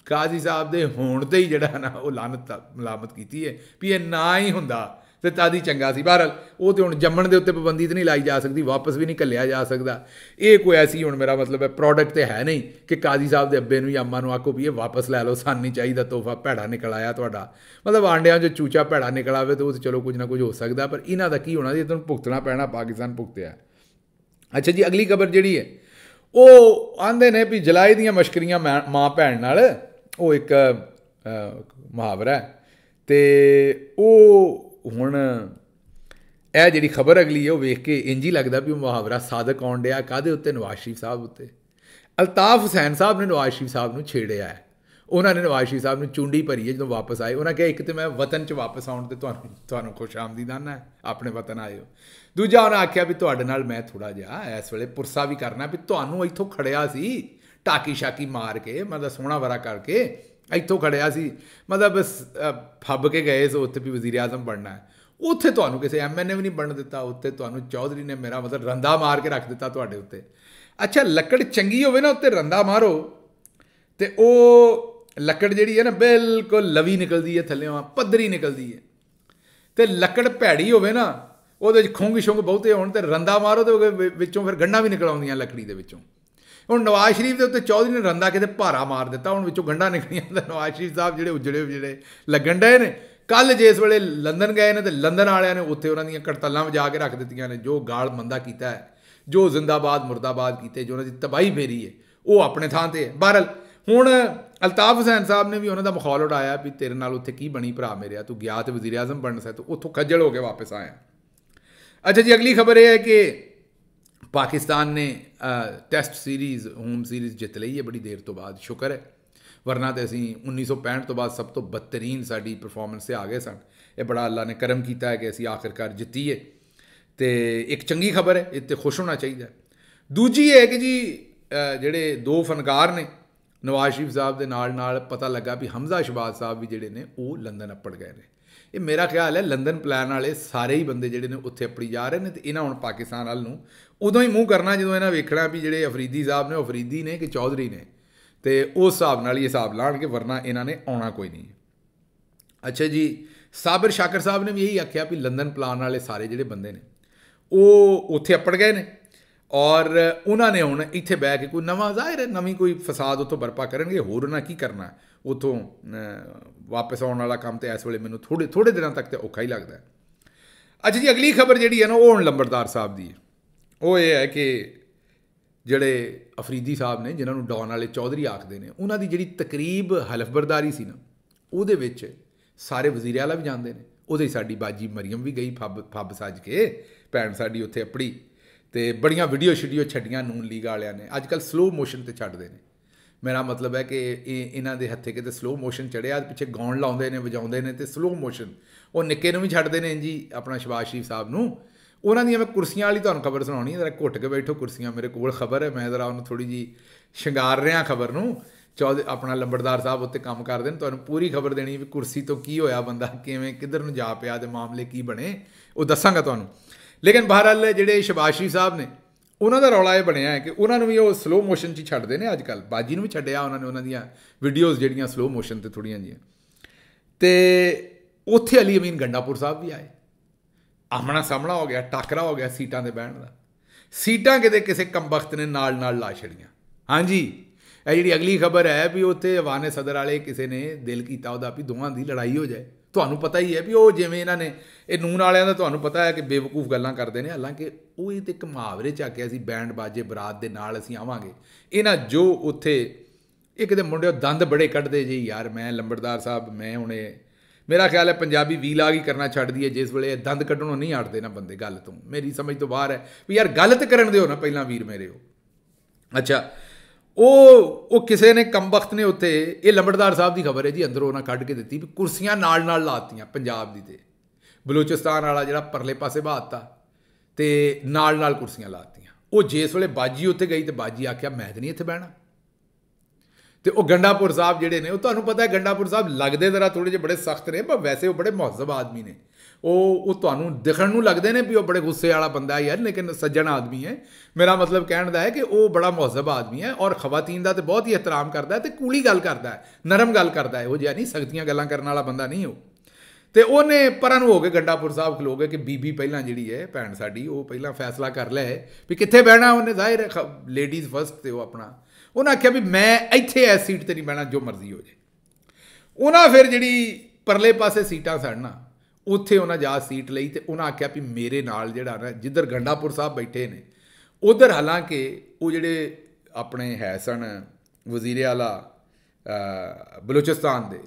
ਕਾਜ਼ੀ ਸਾਹਿਬ ਦੇ ਹੋਣ ਤੇ ਹੀ ਜਿਹੜਾ ਨਾ ਉਹ ਲਾਨਤ ਮਲਾਮਤ ਕੀਤੀ ਹੈ ਵੀ ਇਹ ਨਾ ਹੀ ਹੁੰਦਾ ਤੇ ਤਾਦੀ ਚੰਗਾ ਸੀ ਬਹਰਲ ਉਹ ਤੇ ਹੁਣ ਜੰਮਣ ਦੇ ਉੱਤੇ ਪਾਬੰਦੀ ਤੇ ਨਹੀਂ ਲਾਈ ਜਾ ਸਕਦੀ ਵਾਪਸ ਵੀ ਨਹੀਂ ਘੱਲਿਆ ਜਾ ਸਕਦਾ ਇਹ ਕੋਈ ਐਸੀ ਹੁਣ ਮੇਰਾ ਮਤਲਬ ਹੈ ਪ੍ਰੋਡਕਟ ਤੇ ਹੈ ਨਹੀਂ ਕਿ ਕਾਜ਼ੀ ਸਾਹਿਬ ਦੇ ਅੱਬੇ ਨੂੰ ਜਾਂ ਅੰਮਾ ਨੂੰ ਆਖੋ ਵੀ ਇਹ ਵਾਪਸ ਲੈ ਲਓ ਸਾਨੂੰ ਨਹੀਂ ਚਾਹੀਦਾ ਤੋਹਫਾ ਭੈੜਾ ਨਿਕਲ ਆਇਆ ਤੁਹਾਡਾ ਮਤਲਬ ਆਂਡਿਆਂ 'ਚ ਚੂਚਾ ਭੈੜਾ ਨਿਕਲ ਆਵੇ ਤਾਂ ਉਹ ਚਲੋ ਕੁਝ ਨਾ ਕੁਝ ਹੋ ਸਕਦਾ ਪਰ ਇਹਨਾਂ ਦਾ ਕੀ ਹੋਣਾ ਜੇ ਤੁਹਾਨੂੰ ਭੁਗਤਣਾ ਪੈਣਾ ਪਾਕਿਸਤਾਨ ਭੁਗਤਿਆ ਅੱਛਾ ਜੀ ਅਗਲੀ ਖਬਰ ਜਿਹੜੀ ਹੈ ਉਹ ਆਂਦੇ ਨੇ ਵੀ ਜਲਾਈ ਦੀਆਂ ਮਸ਼ਕਰੀਆਂ ਮਾਂ ਭੈਣ ਨਾਲ ਉਹ ਇੱਕ ਮੁਹਾਵਰਾ ਤੇ ਉਹ ਹੁਣ ਇਹ ਜਿਹੜੀ ਖਬਰ ਅਗਲੀ ਹੈ ਉਹ ਵੇਖ ਕੇ ਇੰਜ ਹੀ ਲੱਗਦਾ ਵੀ ਉਹ ਮੁਹਾਵਰਾ ਸਾਦਕ ਆਉਣ ਡਿਆ ਕਾਦੇ ਉੱਤੇ ਨਵਾਜ਼ ਸ਼ਰੀਫ ਸਾਹਿਬ ਉੱਤੇ ਅਲਤਾਫ ਹੁਸੈਨ ਸਾਹਿਬ ਨੇ ਨਵਾਜ਼ ਸ਼ਰੀਫ ਸਾਹਿਬ ਨੂੰ ਛੇੜਿਆ ਹੈ ਉਹਨਾਂ ਨੇ ਨਵਾਜ਼ ਸ਼ਰੀਫ ਸਾਹਿਬ ਨੂੰ ਚੁੰਡੀ ਭਰੀ ਹੈ ਜਦੋਂ ਵਾਪਸ ਆਏ ਉਹਨਾਂ ਕਿਹਾ ਇੱਕ ਤੇ ਮੈਂ ਵਤਨ 'ਚ ਵਾਪਸ ਆਉਣ ਤੇ ਤੁਹਾਨੂੰ ਤੁਹਾਨੂੰ ਖੁਸ਼ਾਮਦੀਦਾਨਾ ਹੈ ਆਪਣੇ ਵਤਨ ਆਇਓ ਦੂਜਾ ਉਹਨਾਂ ਆਖਿਆ ਵੀ ਤੁਹਾਡੇ ਨਾਲ ਮੈਂ ਥੋੜਾ ਜਿਹਾ ਇਸ ਵੇਲੇ ਪੁਰਸਾ ਵੀ ਕਰਨਾ ਵੀ ਤੁਹਾਨੂੰ ਇੱਥੋਂ ਖੜਿਆ ਸੀ ਟਾਕੀ ਸ਼ਾਕੀ ਮਾਰ ਕੇ ਮਤਲਬ ਸੋਹਣਾ ਵਰਾ ਕਰਕੇ ਇੱਥੋਂ ਖੜਿਆ ਸੀ ਮਤਲਬ ਬਸ ਫੱਬ ਕੇ ਗਏ ਸੋ ਉੱਥੇ ਵੀ ਵਜ਼ੀਰ ਆਜ਼ਮ ਬਣਨਾ ਹੈ ਉੱਥੇ ਤੁਹਾਨੂੰ ਕਿਸੇ ਐਮਐਨਏ ਵੀ ਨਹੀਂ ਬਣਨ ਦਿੱਤਾ ਉੱਤੇ ਤੁਹਾਨੂੰ ਚੌਧਰੀ ਨੇ ਮੇਰਾ ਮਤਲਬ ਰੰਦਾ ਮਾਰ ਕੇ ਰੱਖ ਦਿੱਤਾ ਤੁਹਾਡੇ ਉੱਤੇ ਅੱਛਾ ਲੱਕੜ ਚੰਗੀ ਹੋਵੇ ਨਾ ਉੱਤੇ ਰੰਦਾ ਮਾਰੋ ਤੇ ਉਹ ਲੱਕੜ ਜਿਹੜੀ ਹੈ ਨਾ ਬਿਲਕੁਲ ਲਵੀ ਨਿਕਲਦੀ ਹੈ ਥੱਲੇੋਂ ਪੱਧਰੀ ਨਿਕਲਦੀ ਹੈ ਤੇ ਲੱਕੜ ਭੈੜੀ ਹੋਵੇ ਨਾ ਉਹਦੇ ਵਿੱਚ ਖੁੰਗ ਸ਼ੁੰਗ ਬਹੁਤੇ ਹੋਣ ਤੇ ਰੰਦਾ ਮਾਰੋ ਤੇ ਵਿੱਚੋਂ ਫਿਰ ਗੰਢਾਂ ਵੀ ਨਿਕਲ ਆਉਂਦੀਆਂ ਲੱਕੜੀ ਦੇ ਵਿੱਚੋਂ ਹੁਣ ਨਵਾਜ਼ ਸ਼ਰੀਫ ਦੇ ਉੱਤੇ ਚੌਧਰੀ ਨੇ ਰੰਦਾ ਕਿਤੇ ਭਾਰਾ ਮਾਰ ਦਿੱਤਾ ਹੁਣ ਵਿੱਚੋਂ ਗੰਡਾ ਨਿਕਲੀ ਜਾਂਦਾ ਨਵਾਜ਼ ਸ਼ਰੀਫ ਸਾਹਿਬ ਜਿਹੜੇ ਉਜੜੇ ਜਿਹੜੇ ਲੱਗਣ ਡਏ ਨੇ ਕੱਲ ਜੇ ਇਸ ਵੇਲੇ ਲੰਡਨ ਗਏ ਨੇ ਤੇ ਲੰਡਨ ਵਾਲਿਆਂ ਨੇ ਉੱਥੇ ਉਹਨਾਂ ਦੀਆਂ ਕੜਤਲਾਂ ਵਜਾ ਕੇ ਰੱਖ ਦਿੱਤੀਆਂ ਨੇ ਜੋ ਗਾਲ ਮੰਦਾ ਕੀਤਾ ਹੈ ਜੋ ਜ਼ਿੰਦਾਬਾਦ ਮਰਦਾਬਾਦ ਕੀਤੇ ਜੋ ਉਹਨਾਂ ਦੀ ਤਬਾਈ ਫੇਰੀ ਹੈ ਉਹ ਆਪਣੇ ਥਾਂ ਤੇ ਬਹਰਲ ਹੁਣ ਅਲਤਾਫ ਹੁਸੈਨ ਸਾਹਿਬ ਨੇ ਵੀ ਉਹਨਾਂ ਦਾ ਮਖੌਲ ਉਡਾਇਆ ਵੀ ਤੇਰੇ ਨਾਲ ਉੱਥੇ ਕੀ ਬਣੀ ਭਰਾ ਮੇਰਿਆ ਤੂੰ ਗਿਆ ਤੇ ਵਜ਼ੀਰ ਆਜ਼ਮ ਬਣਨ ਸੈ ਤੂੰ ਉੱਥੋਂ ਖੱਜਲ ਹੋ ਕੇ ਵਾਪਸ ਆਇਆ ਅੱਛਾ ਜੀ ਅਗਲੀ ਖਬਰ ਇਹ ਹੈ ਕਿ ਪਾਕਿਸਤਾਨ ਨੇ ਟੈਸਟ ਸੀਰੀਜ਼ ਹੋਮ ਸੀਰੀਜ਼ ਜਿੱਤ ਲਈ ਹੈ ਬੜੀ ਦੇਰ ਤੋਂ ਬਾਅਦ ਸ਼ੁਕਰ ਹੈ ਵਰਨਾ ਤੇ ਅਸੀਂ 1965 ਤੋਂ ਬਾਅਦ ਸਭ ਤੋਂ ਬਦਤਰੀਨ ਸਾਡੀ ਪਰਫਾਰਮੈਂਸ ਤੇ ਆ ਗਏ ਸਨ ਇਹ ਬੜਾ ਅੱਲਾ ਨੇ ਕਰਮ ਕੀਤਾ ਹੈ ਕਿ ਅਸੀਂ ਆਖਿਰਕਾਰ ਜਿੱਤੀਏ ਤੇ ਇੱਕ ਚੰਗੀ ਖਬਰ ਹੈ ਇੱਥੇ ਖੁਸ਼ ਹੋਣਾ ਚਾਹੀਦਾ ਦੂਜੀ ਹੈ ਕਿ ਜੀ ਜਿਹੜੇ ਦੋ ਫਨਕਾਰ ਨੇ ਨਵਾਜ਼ ਸ਼ਰੀਫ ਸਾਹਿਬ ਦੇ ਨਾਲ ਨਾਲ ਪਤਾ ਲੱਗਾ ਵੀ ਹਮਜ਼ਾ ਸ਼ਬਾਦ ਸਾਹਿਬ ਵੀ ਜਿਹੜੇ ਨੇ ਉਹ ਲੰਡਨ ਅੱਪੜ ਗਏ ਨੇ ਇਹ ਮੇਰਾ ਖਿਆਲ ਹੈ ਲੰਡਨ ਪਲਾਨ ਵਾਲੇ ਸਾਰੇ ਹੀ ਬੰਦੇ ਜਿਹੜੇ ਨੇ ਉੱਥੇ ਆਪਣੀ ਜਾ ਰਹੇ ਨੇ ਤੇ ਇਹਨਾਂ ਹੁਣ ਪਾਕਿਸਤਾਨ ਵੱਲ ਨੂੰ ਉਦੋਂ ਹੀ ਮੂੰਹ ਕਰਨਾ ਜਦੋਂ ਇਹਨਾਂ ਵੇਖਣਾ ਵੀ ਜਿਹੜੇ ਅਫਰੀਦੀ ਸਾਹਿਬ ਨੇ ਉਹ ਅਫਰੀਦੀ ਨੇ ਕਿ ਚੌਧਰੀ ਨੇ ਤੇ ਉਸ ਹਿਸਾਬ ਨਾਲ ਹੀ ਹਿਸਾਬ ਲਾਣ ਕੇ ਵਰਨਾ ਇਹਨਾਂ ਨੇ ਆਉਣਾ ਕੋਈ ਨਹੀਂ ਅੱਛਾ ਜੀ ਸਾਬਰ ਸ਼ਾਕਰ ਸਾਹਿਬ ਨੇ ਵੀ ਇਹੀ ਆਖਿਆ ਵੀ ਲੰਡਨ ਪਲਾਨ ਵਾਲੇ ਸਾਰੇ ਜਿਹੜੇ ਬੰਦੇ ਨੇ ਉਹ ਉੱਥੇ ਅਪੜ ਗਏ ਨੇ ਔਰ ਉਹਨਾਂ ਨੇ ਹੁਣ ਇੱਥੇ ਬੈ ਕੇ ਕੋਈ ਨਵਾਂ ਜ਼ਾਹਿਰ ਹੈ ਨਵੀਂ ਕੋਈ ਫਸਾਦ ਉੱਥੋਂ ਬਰਪਾ ਕਰਨਗੇ ਹੋਰ ਉਹਨਾਂ ਕੀ ਕਰਨਾ ਉਥੋਂ ਵਾਪਸ ਆਉਣ ਵਾਲਾ ਕੰਮ ਤੇ ਇਸ ਵੇਲੇ ਮੈਨੂੰ ਥੋੜੇ ਥੋੜੇ ਦਿਨਾਂ ਤੱਕ ਤੇ ਔਖਾ ਹੀ ਲੱਗਦਾ ਅੱਛਾ ਜੀ ਅਗਲੀ ਖਬਰ ਜਿਹੜੀ ਹੈ ਨਾ ਉਹ ਹਣ ਲੰਬੜਦਾਰ ਸਾਹਿਬ ਦੀ ਉਹ ਇਹ ਹੈ ਕਿ ਜਿਹੜੇ ਅਫਰੀਦੀ ਸਾਹਿਬ ਨੇ ਜਿਨ੍ਹਾਂ ਨੂੰ ਡੌਨ ਵਾਲੇ ਚੌਧਰੀ ਆਖਦੇ ਨੇ ਉਹਨਾਂ ਦੀ ਜਿਹੜੀ ਤਕਰੀਬ ਹਲਫਬਰਦਾਰੀ ਸੀ ਨਾ ਉਹਦੇ ਵਿੱਚ ਸਾਰੇ ਵਜ਼ੀਰ ਆਲਾ ਵੀ ਜਾਂਦੇ ਨੇ ਉਹਦੇ ਸਾਡੀ ਬਾਜੀ ਮਰੀਮ ਵੀ ਗਈ ਫੱਬ ਫੱਬ ਸੱਜ ਕੇ ਭੈਣ ਸਾਡੀ ਉੱਥੇ ਅਪੜੀ ਤੇ ਬੜੀਆਂ ਵੀਡੀਓ ਸ਼ੀਡੀਓ ਛੱਡੀਆਂ ਨੂਨ ਲੀਗ ਵਾਲਿਆਂ ਨੇ ਅੱਜ ਕੱਲ ਸਲੋ ਮੋਸ਼ਨ ਤੇ ਛੱਡਦੇ ਨੇ ਮੇਰਾ ਮਤਲਬ ਹੈ ਕਿ ਇਹ ਇਹਨਾਂ ਦੇ ਹੱਥੇ ਕਿਤੇ ਸਲੋ ਮੋਸ਼ਨ ਚੜਿਆ ਪਿੱਛੇ ਗਾਉਣ ਲਾਉਂਦੇ ਨੇ ਵਜਾਉਂਦੇ ਨੇ ਤੇ ਸਲੋ ਮੋਸ਼ਨ ਉਹ ਨਿੱਕੇ ਨੂੰ ਵੀ ਛੱਡਦੇ ਨੇ ਜੀ ਆਪਣਾ ਸ਼ਬਾਸ਼ ਸ਼ਰੀਫ ਸਾਹਿਬ ਨੂੰ ਉਹਨਾਂ ਦੀਆਂ ਮੈਂ ਕੁਰਸੀਆਂ ਵਾਲੀ ਤੁਹਾਨੂੰ ਖਬਰ ਸੁਣਾਉਣੀ ਹੈ ਜ਼ਰਾ ਘੁੱਟ ਕੇ ਬੈਠੋ ਕੁਰਸੀਆਂ ਮੇਰੇ ਕੋਲ ਖਬਰ ਹੈ ਮੈਂ ਜ਼ਰਾ ਉਹਨੂੰ ਥੋੜੀ ਜੀ ਸ਼ਿੰਗਾਰ ਰਿਹਾ ਖਬਰ ਨੂੰ ਚੌਧਰੀ ਆਪਣਾ ਲੰਬੜਦਾਰ ਸਾਹਿਬ ਉੱਤੇ ਕੰਮ ਕਰਦੇ ਨੇ ਤੁਹਾਨੂੰ ਪੂਰੀ ਖਬਰ ਦੇਣੀ ਵੀ ਕੁਰਸੀ ਤੋਂ ਕੀ ਹੋਇਆ ਬੰਦਾ ਕਿਵੇਂ ਕਿੱਧਰ ਨੂੰ ਜਾ ਪਿਆ ਤੇ ਮਾਮਲੇ ਕੀ ਬਣੇ ਉਹ ਦੱਸਾਂਗਾ ਤੁਹਾਨੂੰ ਲੇਕਿਨ ਬਹਰਾਲ ਜਿਹੜੇ ਸ਼ਬਾਸ਼ੀ ਸਾਹਿਬ ਨੇ ਉਹਨਾਂ ਦਾ ਰੌਲਾ ਇਹ ਬਣਿਆ ਹੈ ਕਿ ਉਹਨਾਂ ਨੂੰ ਵੀ ਉਹ ਸਲੋ ਮੋਸ਼ਨ 'ਚ ਛੱਡਦੇ ਨੇ ਅੱਜ ਕੱਲ ਬਾਜੀ ਨੂੰ ਵੀ ਛੱਡਿਆ ਉਹਨਾਂ ਨੇ ਉਹਨਾਂ ਦੀਆਂ ਵੀਡੀਓਜ਼ ਜਿਹੜੀਆਂ ਸਲੋ ਮੋਸ਼ਨ ਤੇ ਥੋੜੀਆਂ ਜੀਆਂ ਤੇ ਉੱਥੇ ਅਲੀ ਅਮੀਨ ਗੰਡਾਪੁਰ ਸਾਹਿਬ ਵੀ ਆਏ ਆਹਮਣਾ ਸਾਹਮਣਾ ਹੋ ਗਿਆ ਟਾਕਰਾ ਹੋ ਗਿਆ ਸੀਟਾਂ ਦੇ ਬਹਿਣ ਦਾ ਸੀਟਾਂ ਕਿਤੇ ਕਿਸੇ ਕੰਬਖਤ ਨੇ ਨਾਲ ਨਾਲ ਲਾ ਛੜੀਆਂ ਹਾਂਜੀ ਇਹ ਜਿਹੜੀ ਅਗਲੀ ਖਬਰ ਹੈ ਵੀ ਉੱਥੇ ਹਵਾਨੇ ਸਦਰ ਵਾਲੇ ਕਿਸੇ ਨੇ ਦਿਲ ਕੀਤਾ ਉਹਦਾ ਵੀ ਦੋਹਾਂ ਦੀ ਲੜਾਈ ਹੋ ਜਾਏ ਤੁਹਾਨੂੰ ਪਤਾ ਹੀ ਹੈ ਵੀ ਉਹ ਜਿਵੇਂ ਇਹਨਾਂ ਨੇ ਇਹ ਨੂਨ ਵਾਲਿਆਂ ਦਾ ਤੁਹਾਨੂੰ ਪਤਾ ਹੈ ਕਿ ਬੇਵਕੂਫ ਗੱਲਾਂ ਕਰਦੇ ਨੇ ਹਾਲਾਂਕਿ ਉਹ ਇਹ ਤੇ ਕਮਾਵਰੇ ਚ ਆ ਗਿਆ ਸੀ ਬੈਂਡ ਬਾਜੇ ਬਰਾਤ ਦੇ ਨਾਲ ਅਸੀਂ ਆਵਾਂਗੇ ਇਹਨਾਂ ਜੋ ਉੱਥੇ ਇਹ ਦੇ ਮੁੰਡਿਓ ਦੰਦ ਬੜੇ ਕੱਢਦੇ ਜੀ ਯਾਰ ਮੈਂ ਲੰਬੜਦਾਰ ਸਾਹਿਬ ਮੈਂ ਹੁਣੇ ਮੇਰਾ ਖਿਆਲ ਹੈ ਪੰਜਾਬੀ ਵੀ ਲਾਗ ਹੀ ਕਰਨਾ ਛੱਡ ਦਈਏ ਜਿਸ ਵੇਲੇ ਇਹ ਦੰਦ ਕੱਢਣੋਂ ਨਹੀਂ ਹਟਦੇ ਨਾ ਬੰਦੇ ਗੱਲ ਤੋਂ ਮੇਰੀ ਸਮਝ ਤੋਂ ਬਾਹਰ ਹੈ ਵੀ ਯਾਰ ਗਲਤ ਕਰਨ ਦਿਓ ਨਾ ਪਹਿਲਾਂ ਵੀਰ ਮੇਰੇ ਹੋ ਅੱਛਾ ਉਹ ਉਹ ਕਿਸੇ ਨੇ ਕੰਬਖਤ ਨੇ ਉੱਤੇ ਇਹ ਲੰਬੜਦਾਰ ਸਾਹਿਬ ਦੀ ਖਬਰ ਹੈ ਜੀ ਅੰਦਰੋਂ ਉਹਨਾਂ ਕੱਢ ਕੇ ਦਿੱਤੀ ਵੀ ਕੁਰਸੀਆਂ ਨਾਲ ਨਾਲ ਲਾਤੀਆਂ ਪੰਜਾਬ ਦੀ ਤੇ ਬਲੋਚਿਸਤਾਨ ਵਾਲਾ ਜਿਹੜਾ ਪਰਲੇ ਪਾਸੇ ਬਾਹਤਾ ਤੇ ਨਾਲ ਨਾਲ ਕੁਰਸੀਆਂ ਲਾਤੀਆਂ ਉਹ ਜਿਸ ਵੇਲੇ ਬਾਜੀ ਉੱਤੇ ਗਈ ਤੇ ਬਾਜੀ ਆਖਿਆ ਮੈਂ ਤੇ ਨਹੀਂ ਇੱਥੇ ਬਹਿਣਾ ਤੇ ਉਹ ਗੰਡਾਪੁਰ ਸਾਹਿਬ ਜਿਹੜੇ ਨੇ ਉਹ ਤੁਹਾਨੂੰ ਪਤਾ ਹੈ ਗੰਡਾਪੁਰ ਸਾਹਿਬ ਲੱਗਦੇ ਜ਼ਰਾ ਥੋੜੇ ਜਿਹਾ ਬੜੇ ਸਖਤ ਨੇ ਪਰ ਵੈਸੇ ਉਹ ਬੜੇ ਮਹੱਜ਼ਬ ਆਦਮੀ ਨੇ ਉਹ ਉਹ ਤੁਹਾਨੂੰ ਦਿਖਣ ਨੂੰ ਲੱਗਦੇ ਨੇ ਵੀ ਉਹ ਬੜੇ ਗੁੱਸੇ ਵਾਲਾ ਬੰਦਾ ਹੈ ਯਾਰ ਲੇਕਿਨ ਸੱਜਣ ਆਦਮੀ ਹੈ ਮੇਰਾ ਮਤਲਬ ਕਹਿਣ ਦਾ ਹੈ ਕਿ ਉਹ ਬੜਾ ਮੁਹੱਜ਼ਬ ਆਦਮੀ ਹੈ ਔਰ ਖਵਾਤੀਨ ਦਾ ਤੇ ਬਹੁਤ ਹੀ ਇਤਰਾਮ ਕਰਦਾ ਹੈ ਤੇ ਕੂਲੀ ਗੱਲ ਕਰਦਾ ਹੈ ਨਰਮ ਗੱਲ ਕਰਦਾ ਹੈ ਉਹ ਜਿਆ ਨਹੀਂ ਸਖਤੀਆਂ ਗੱਲਾਂ ਕਰਨ ਵਾਲਾ ਬੰਦਾ ਨਹੀਂ ਉਹ ਤੇ ਉਹਨੇ ਪਰਾਂ ਨੂੰ ਹੋ ਕੇ ਗੰਡਾਪੁਰ ਸਾਹਿਬ ਖਲੋ ਗਏ ਕਿ ਬੀਬੀ ਪਹਿਲਾਂ ਜਿਹੜੀ ਹੈ ਭੈਣ ਸਾਡੀ ਉਹ ਪਹਿਲਾਂ ਫੈਸਲਾ ਕਰ ਲੈ ਵੀ ਕਿੱਥੇ ਬਹਿਣਾ ਉਹਨੇ ਜ਼ਾਹਿਰ ਹੈ ਲੇਡੀਜ਼ ਫਸਟ ਤੇ ਉਹ ਆਪਣਾ ਉਹਨਾਂ ਆਖਿਆ ਵੀ ਮੈਂ ਇੱਥੇ ਐ ਸੀਟ ਤੇ ਨਹੀਂ ਬਹਿਣਾ ਜੋ ਮਰਜ਼ੀ ਹੋ ਜਾਏ ਉਹਨਾਂ ਫਿਰ ਜਿਹੜੀ ਪਰਲੇ ਪਾਸੇ ਸੀਟਾਂ ਸੜਨਾ ਉੱਥੇ ਉਹਨਾਂ ਜਾ ਸੀਟ ਲਈ ਤੇ ਉਹਨਾਂ ਆਖਿਆ ਵੀ ਮੇਰੇ ਨਾਲ ਜਿਹੜਾ ਨਾ ਜਿੱਧਰ ਗੰਡਾਪੁਰ ਸਾਹਿਬ ਬੈਠੇ ਨੇ ਉਧਰ ਹਾਲਾਂਕਿ ਉਹ ਜਿਹੜੇ ਆਪਣੇ ਹੈ ਸਨ ਵਜ਼ੀਰ ਆਲਾ ਬਲੂਚਿਸਤਾਨ ਦੇ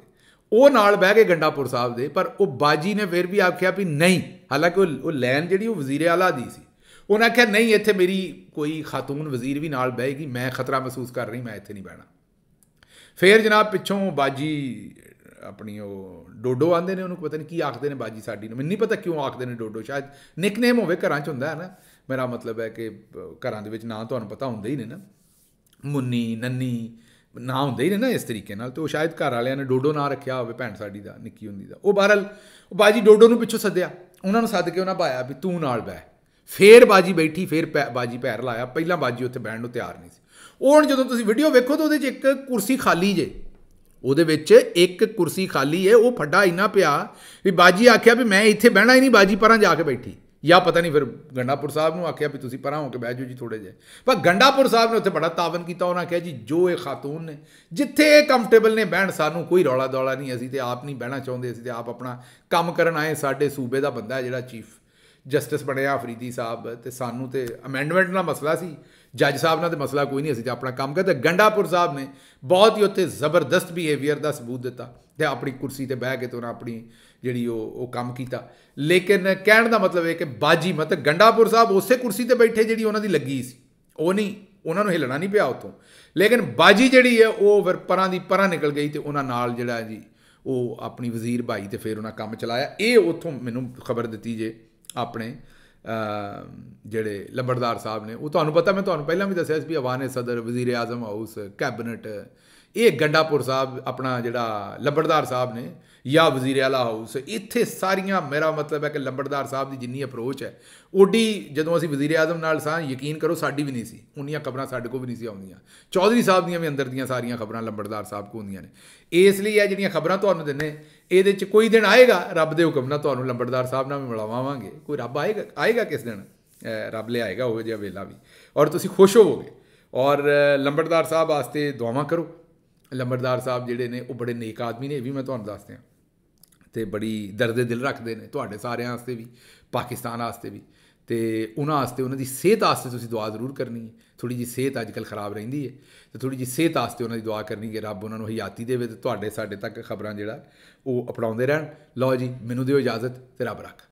ਉਹ ਨਾਲ ਬਹਿ ਕੇ ਗੰਡਾਪੁਰ ਸਾਹਿਬ ਦੇ ਪਰ ਉਹ ਬਾਜੀ ਨੇ ਫਿਰ ਵੀ ਆਖਿਆ ਵੀ ਨਹੀਂ ਹਾਲਾਂਕਿ ਉਹ ਲੈਨ ਜਿਹੜੀ ਉਹ ਵਜ਼ੀਰ ਆਲਾ ਦੀ ਸੀ ਉਹਨਾਂ ਆਖਿਆ ਨਹੀਂ ਇੱਥੇ ਮੇਰੀ ਕੋਈ ਖਾਤੂਨ ਵਜ਼ੀਰ ਵੀ ਨਾਲ ਬਹਿਗੀ ਮੈਂ ਖਤਰਾ ਮਹਿਸੂਸ ਕਰ ਰਹੀ ਮੈਂ ਇੱਥੇ ਨਹੀਂ ਬਹਿਣਾ ਫੇਰ ਜਨਾਬ ਪਿੱਛੋਂ ਬਾਜੀ ਆਪਣੀ ਉਹ ਡੋਡੋ ਆਂਦੇ ਨੇ ਉਹਨੂੰ ਪਤਾ ਨਹੀਂ ਕੀ ਆਖਦੇ ਨੇ ਬਾਜੀ ਸਾਡੀ ਨੂੰ ਮੈਨੂੰ ਨਹੀਂ ਪਤਾ ਕਿਉਂ ਆਖਦੇ ਨੇ ਡੋਡੋ ਸ਼ਾਇਦ ਨਿਕਨੇਮ ਹੋਵੇ ਘਰਾਂ 'ਚ ਹੁੰਦਾ ਹੈ ਨਾ ਮੇਰਾ ਮਤਲਬ ਹੈ ਕਿ ਘਰਾਂ ਦੇ ਵਿੱਚ ਨਾਂ ਤੁਹਾਨੂੰ ਪਤਾ ਹੁੰਦੇ ਹੀ ਨੇ ਨਾ ਮੁੰਨੀ ਨੰਨੀ ਨਾਂ ਹੁੰਦੇ ਹੀ ਨੇ ਨਾ ਇਸ ਤਰੀਕੇ ਨਾਲ ਤੇ ਉਹ ਸ਼ਾਇਦ ਘਰ ਵਾਲਿਆਂ ਨੇ ਡੋਡੋ ਨਾਂ ਰੱਖਿਆ ਹੋਵੇ ਭੈਣ ਸਾਡੀ ਦਾ ਨਿੱਕੀ ਹੁੰਦੀ ਦਾ ਉਹ ਬਹਰਲ ਉਹ ਬਾਜੀ ਡੋਡੋ ਨੂੰ ਪਿੱਛੋਂ ਸੱਦਿਆ ਉਹਨਾਂ ਨੂੰ ਸੱਦ ਕੇ ਉਹਨਾਂ ਭਾਇਆ ਵੀ ਤੂੰ ਨਾਲ ਬਹਿ ਫੇਰ ਬਾਜੀ ਬੈਠੀ ਫੇਰ ਬਾਜੀ ਪੈਰ ਲਾਇਆ ਪਹਿਲਾਂ ਬਾਜੀ ਉੱਥੇ ਬਹਿਣ ਨੂੰ ਤਿਆਰ ਨਹੀਂ ਸੀ ਉਹ ਜਦੋਂ ਤੁਸੀਂ ਵੀਡੀਓ ਵੇਖੋ ਤਾਂ ਉਹਦੇ 'ਚ ਇੱਕ ਕੁਰਸੀ ਖਾਲੀ ਜੇ ਉਹਦੇ ਵਿੱਚ ਇੱਕ ਕੁਰਸੀ ਖਾਲੀ ਹੈ ਉਹ ਫੱਡਾ ਇੰਨਾ ਪਿਆ ਵੀ ਬਾਜੀ ਆਖਿਆ ਵੀ ਮੈਂ ਇੱਥੇ ਬਹਿਣਾ ਹੀ ਨਹੀਂ ਬਾਜੀ ਪਰਾਂ ਜਾ ਕੇ ਬੈਠੀ ਜਾਂ ਪਤਾ ਨਹੀਂ ਫਿਰ ਗੰਡਾਪੁਰ ਸਾਹਿਬ ਨੂੰ ਆਖਿਆ ਵੀ ਤੁਸੀਂ ਪਰਾਂ ਹੋ ਕੇ ਬਹਿ ਜਾਓ ਜੀ ਥੋੜੇ ਜੇ ਪਰ ਗੰਡਾਪੁਰ ਸਾਹਿਬ ਨੇ ਉੱਥੇ ਬੜਾ ਤਾਵਨ ਕੀਤਾ ਉਹਨਾਂ ਕਿਹਾ ਜੀ ਜੋ ਇਹ ਖਾਤੂਨ ਨੇ ਜਿੱਥੇ ਇਹ ਕੰਫਰਟੇਬਲ ਨੇ ਬਹਿਣ ਸਾਨੂੰ ਕੋਈ ਰੌਲਾ ਦੌਲਾ ਨਹੀਂ ਅਸੀਂ ਤੇ ਆਪ ਨਹੀਂ ਬਹਿਣਾ ਚਾਹੁੰਦੇ ਅਸੀਂ ਤੇ ਆਪ ਆਪਣਾ ਕੰਮ ਕਰਨ ਆਏ ਸਾਡੇ ਸੂਬੇ ਦਾ ਬੰਦਾ ਜਿਹੜਾ ਚੀਫ ਜਸਟਿਸ ਬਣਿਆ ਫਰੀਦੀ ਸਾਹਿਬ ਤੇ ਸਾਨੂੰ ਤੇ ਅਮੈਂਡਮੈਂਟ ਦਾ ਮਸਲਾ ਸੀ ਜੱਜ ਸਾਹਿਬ ਨਾਲ ਤੇ ਮਸਲਾ ਕੋਈ ਨਹੀਂ ਅਸੀਂ ਤੇ ਆਪਣਾ ਕੰਮ ਕਰਦੇ ਗੰਡਾਪੁਰ ਸਾਹਿਬ ਨੇ ਬਹੁਤ ਹੀ ਉੱਥੇ ਜ਼ਬਰਦਸਤ ਬਿਹੇਵੀਅਰ ਦਾ ਸਬੂਤ ਦਿੱਤਾ ਤੇ ਆਪਣੀ ਕੁਰਸੀ ਤੇ ਬਹਿ ਕੇ ਤੇ ਉਹਨਾਂ ਆਪਣੀ ਜਿਹੜੀ ਉਹ ਉਹ ਕੰਮ ਕੀਤਾ ਲੇਕਿਨ ਕਹਿਣ ਦਾ ਮਤਲਬ ਇਹ ਕਿ ਬਾਜੀ ਮਤ ਗੰਡਾਪੁਰ ਸਾਹਿਬ ਉਸੇ ਕੁਰਸੀ ਤੇ ਬੈਠੇ ਜਿਹੜੀ ਉਹਨਾਂ ਦੀ ਲੱਗੀ ਸੀ ਉਹ ਨਹੀਂ ਉਹਨਾਂ ਨੂੰ ਹਿਲਣਾ ਨਹੀਂ ਪਿਆ ਉਤੋਂ ਲੇਕਿਨ ਬਾਜੀ ਜਿਹੜੀ ਹੈ ਉਹ ਫਿਰ ਪਰਾਂ ਦੀ ਪਰਾਂ ਨਿਕਲ ਗਈ ਤੇ ਉਹਨਾਂ ਨਾਲ ਜਿਹੜਾ ਜੀ ਉਹ ਆਪਣੀ ਵਜ਼ੀਰ ਭਾਈ ਤੇ ਫਿਰ ਉਹਨਾਂ ਕੰਮ ਚਲਾਇਆ ਇਹ ਉਥੋਂ ਮੈਨੂੰ ਖਬਰ ਦਿੱਤੀ ਜੇ ਆਪਣੇ ਜਿਹੜੇ ਲੰਬੜਦਾਰ ਸਾਹਿਬ ਨੇ ਉਹ ਤੁਹਾਨੂੰ ਪਤਾ ਮੈਂ ਤੁਹਾਨੂੰ ਪਹਿਲਾਂ ਵੀ ਦੱਸਿਆ ਸੀ ਵੀ ਆਵਾਨੇ ਸਦਰ ਵਜ਼ੀਰ ਆਜ਼ਮ ਹਾਊਸ ਕੈਬਨਟ ਇਹ ਗੰਡਾਪੁਰ ਸਾਹਿਬ ਆਪਣਾ ਜਿਹੜਾ ਲੰਬੜਦਾਰ ਸਾਹਿਬ ਨੇ ਜਾਂ ਵਜ਼ੀਰ ਆਲਾ ਹਾਊਸ ਇੱਥੇ ਸਾਰੀਆਂ ਮੇਰਾ ਮਤਲਬ ਹੈ ਕਿ ਲੰਬੜਦਾਰ ਸਾਹਿਬ ਦੀ ਜਿੰਨੀ ਅਪਰੋਚ ਹੈ ਓਡੀ ਜਦੋਂ ਅਸੀਂ ਵਜ਼ੀਰ ਆਜ਼ਮ ਨਾਲ ਸਾਂ ਯਕੀਨ ਕਰੋ ਸਾਡੀ ਵੀ ਨਹੀਂ ਸੀ ਉਨੀਆਂ ਖਬਰਾਂ ਸਾਡੇ ਕੋਲ ਵੀ ਨਹੀਂ ਸੀ ਆਉਂਦੀਆਂ ਚੌਧਰੀ ਸਾਹਿਬ ਦੀਆਂ ਵੀ ਅੰਦਰ ਦੀਆਂ ਸਾਰੀਆਂ ਖਬਰਾਂ ਲੰਬੜਦਾਰ ਸਾਹਿਬ ਕੋ ਹੁੰਦੀਆਂ ਨੇ ਇਸ ਲਈ ਇਹ ਜਿਹੜੀਆਂ ਖਬਰਾਂ ਤੁਹਾਨੂੰ ਦਿੰਨੇ ਇਹਦੇ ਚ ਕੋਈ ਦਿਨ ਆਏਗਾ ਰੱਬ ਦੇ ਹੁਕਮ ਨਾਲ ਤੁਹਾਨੂੰ ਲੰਬੜਦਾਰ ਸਾਹਿਬ ਨਾਲ ਮਿਲਾਵਾਂਗੇ ਕੋਈ ਰੱਬ ਆਏਗਾ ਆਏਗਾ ਕਿਸ ਦਿਨ ਰੱਬ ਲੈ ਆਏਗਾ ਉਹ ਜਿਹਾ ਵੇਲਾ ਵੀ ਔਰ ਤੁਸੀਂ ਖੁਸ਼ ਹੋਵੋਗੇ ਔਰ ਲੰਬੜਦਾਰ ਸਾਹਿਬ ਵਾਸਤੇ ਦੁਆਵਾਂ ਕਰੋ ਲੰਬਰਦਾਰ ਸਾਹਿਬ ਜਿਹੜੇ ਨੇ ਉਹ ਬੜੇ ਨੇਕ ਆਦਮੀ ਨੇ ਇਹ ਵੀ ਮੈਂ ਤੁਹਾਨੂੰ ਦੱਸ ਦਿਆਂ ਤੇ ਬੜੀ ਦਰਦੇ ਦਿਲ ਰੱਖਦੇ ਨੇ ਤੁਹਾਡੇ ਸਾਰਿਆਂ ਵਾਸਤੇ ਵੀ ਪਾਕਿਸਤਾਨ ਵਾਸਤੇ ਵੀ ਤੇ ਉਹਨਾਂ ਵਾਸਤੇ ਉਹਨਾਂ ਦੀ ਸਿਹਤ ਵਾਸਤੇ ਤੁਸੀਂ ਦੁਆ ਜ਼ਰੂਰ ਕਰਨੀ ਹੈ ਥੋੜੀ ਜੀ ਸਿਹਤ ਅੱਜਕੱਲ ਖਰਾਬ ਰਹਿੰਦੀ ਹੈ ਤੇ ਥੋੜੀ ਜੀ ਸਿਹਤ ਵਾਸਤੇ ਉਹਨਾਂ ਦੀ ਦੁਆ ਕਰਨੀ ਕਿ ਰੱਬ ਉਹਨਾਂ ਨੂੰ ਹਯਾਤੀ ਦੇਵੇ ਤੇ ਤੁਹਾਡੇ ਸਾਡੇ ਤੱਕ ਖਬਰਾਂ ਜਿਹੜਾ ਉਹ ਅਪਣਾਉਂਦੇ ਰਹਿਣ ਲਓ ਜੀ ਮੈਨੂੰ ਦਿਓ ਇਜਾਜ਼ਤ ਤੇ ਰੱਬ ਰੱਖ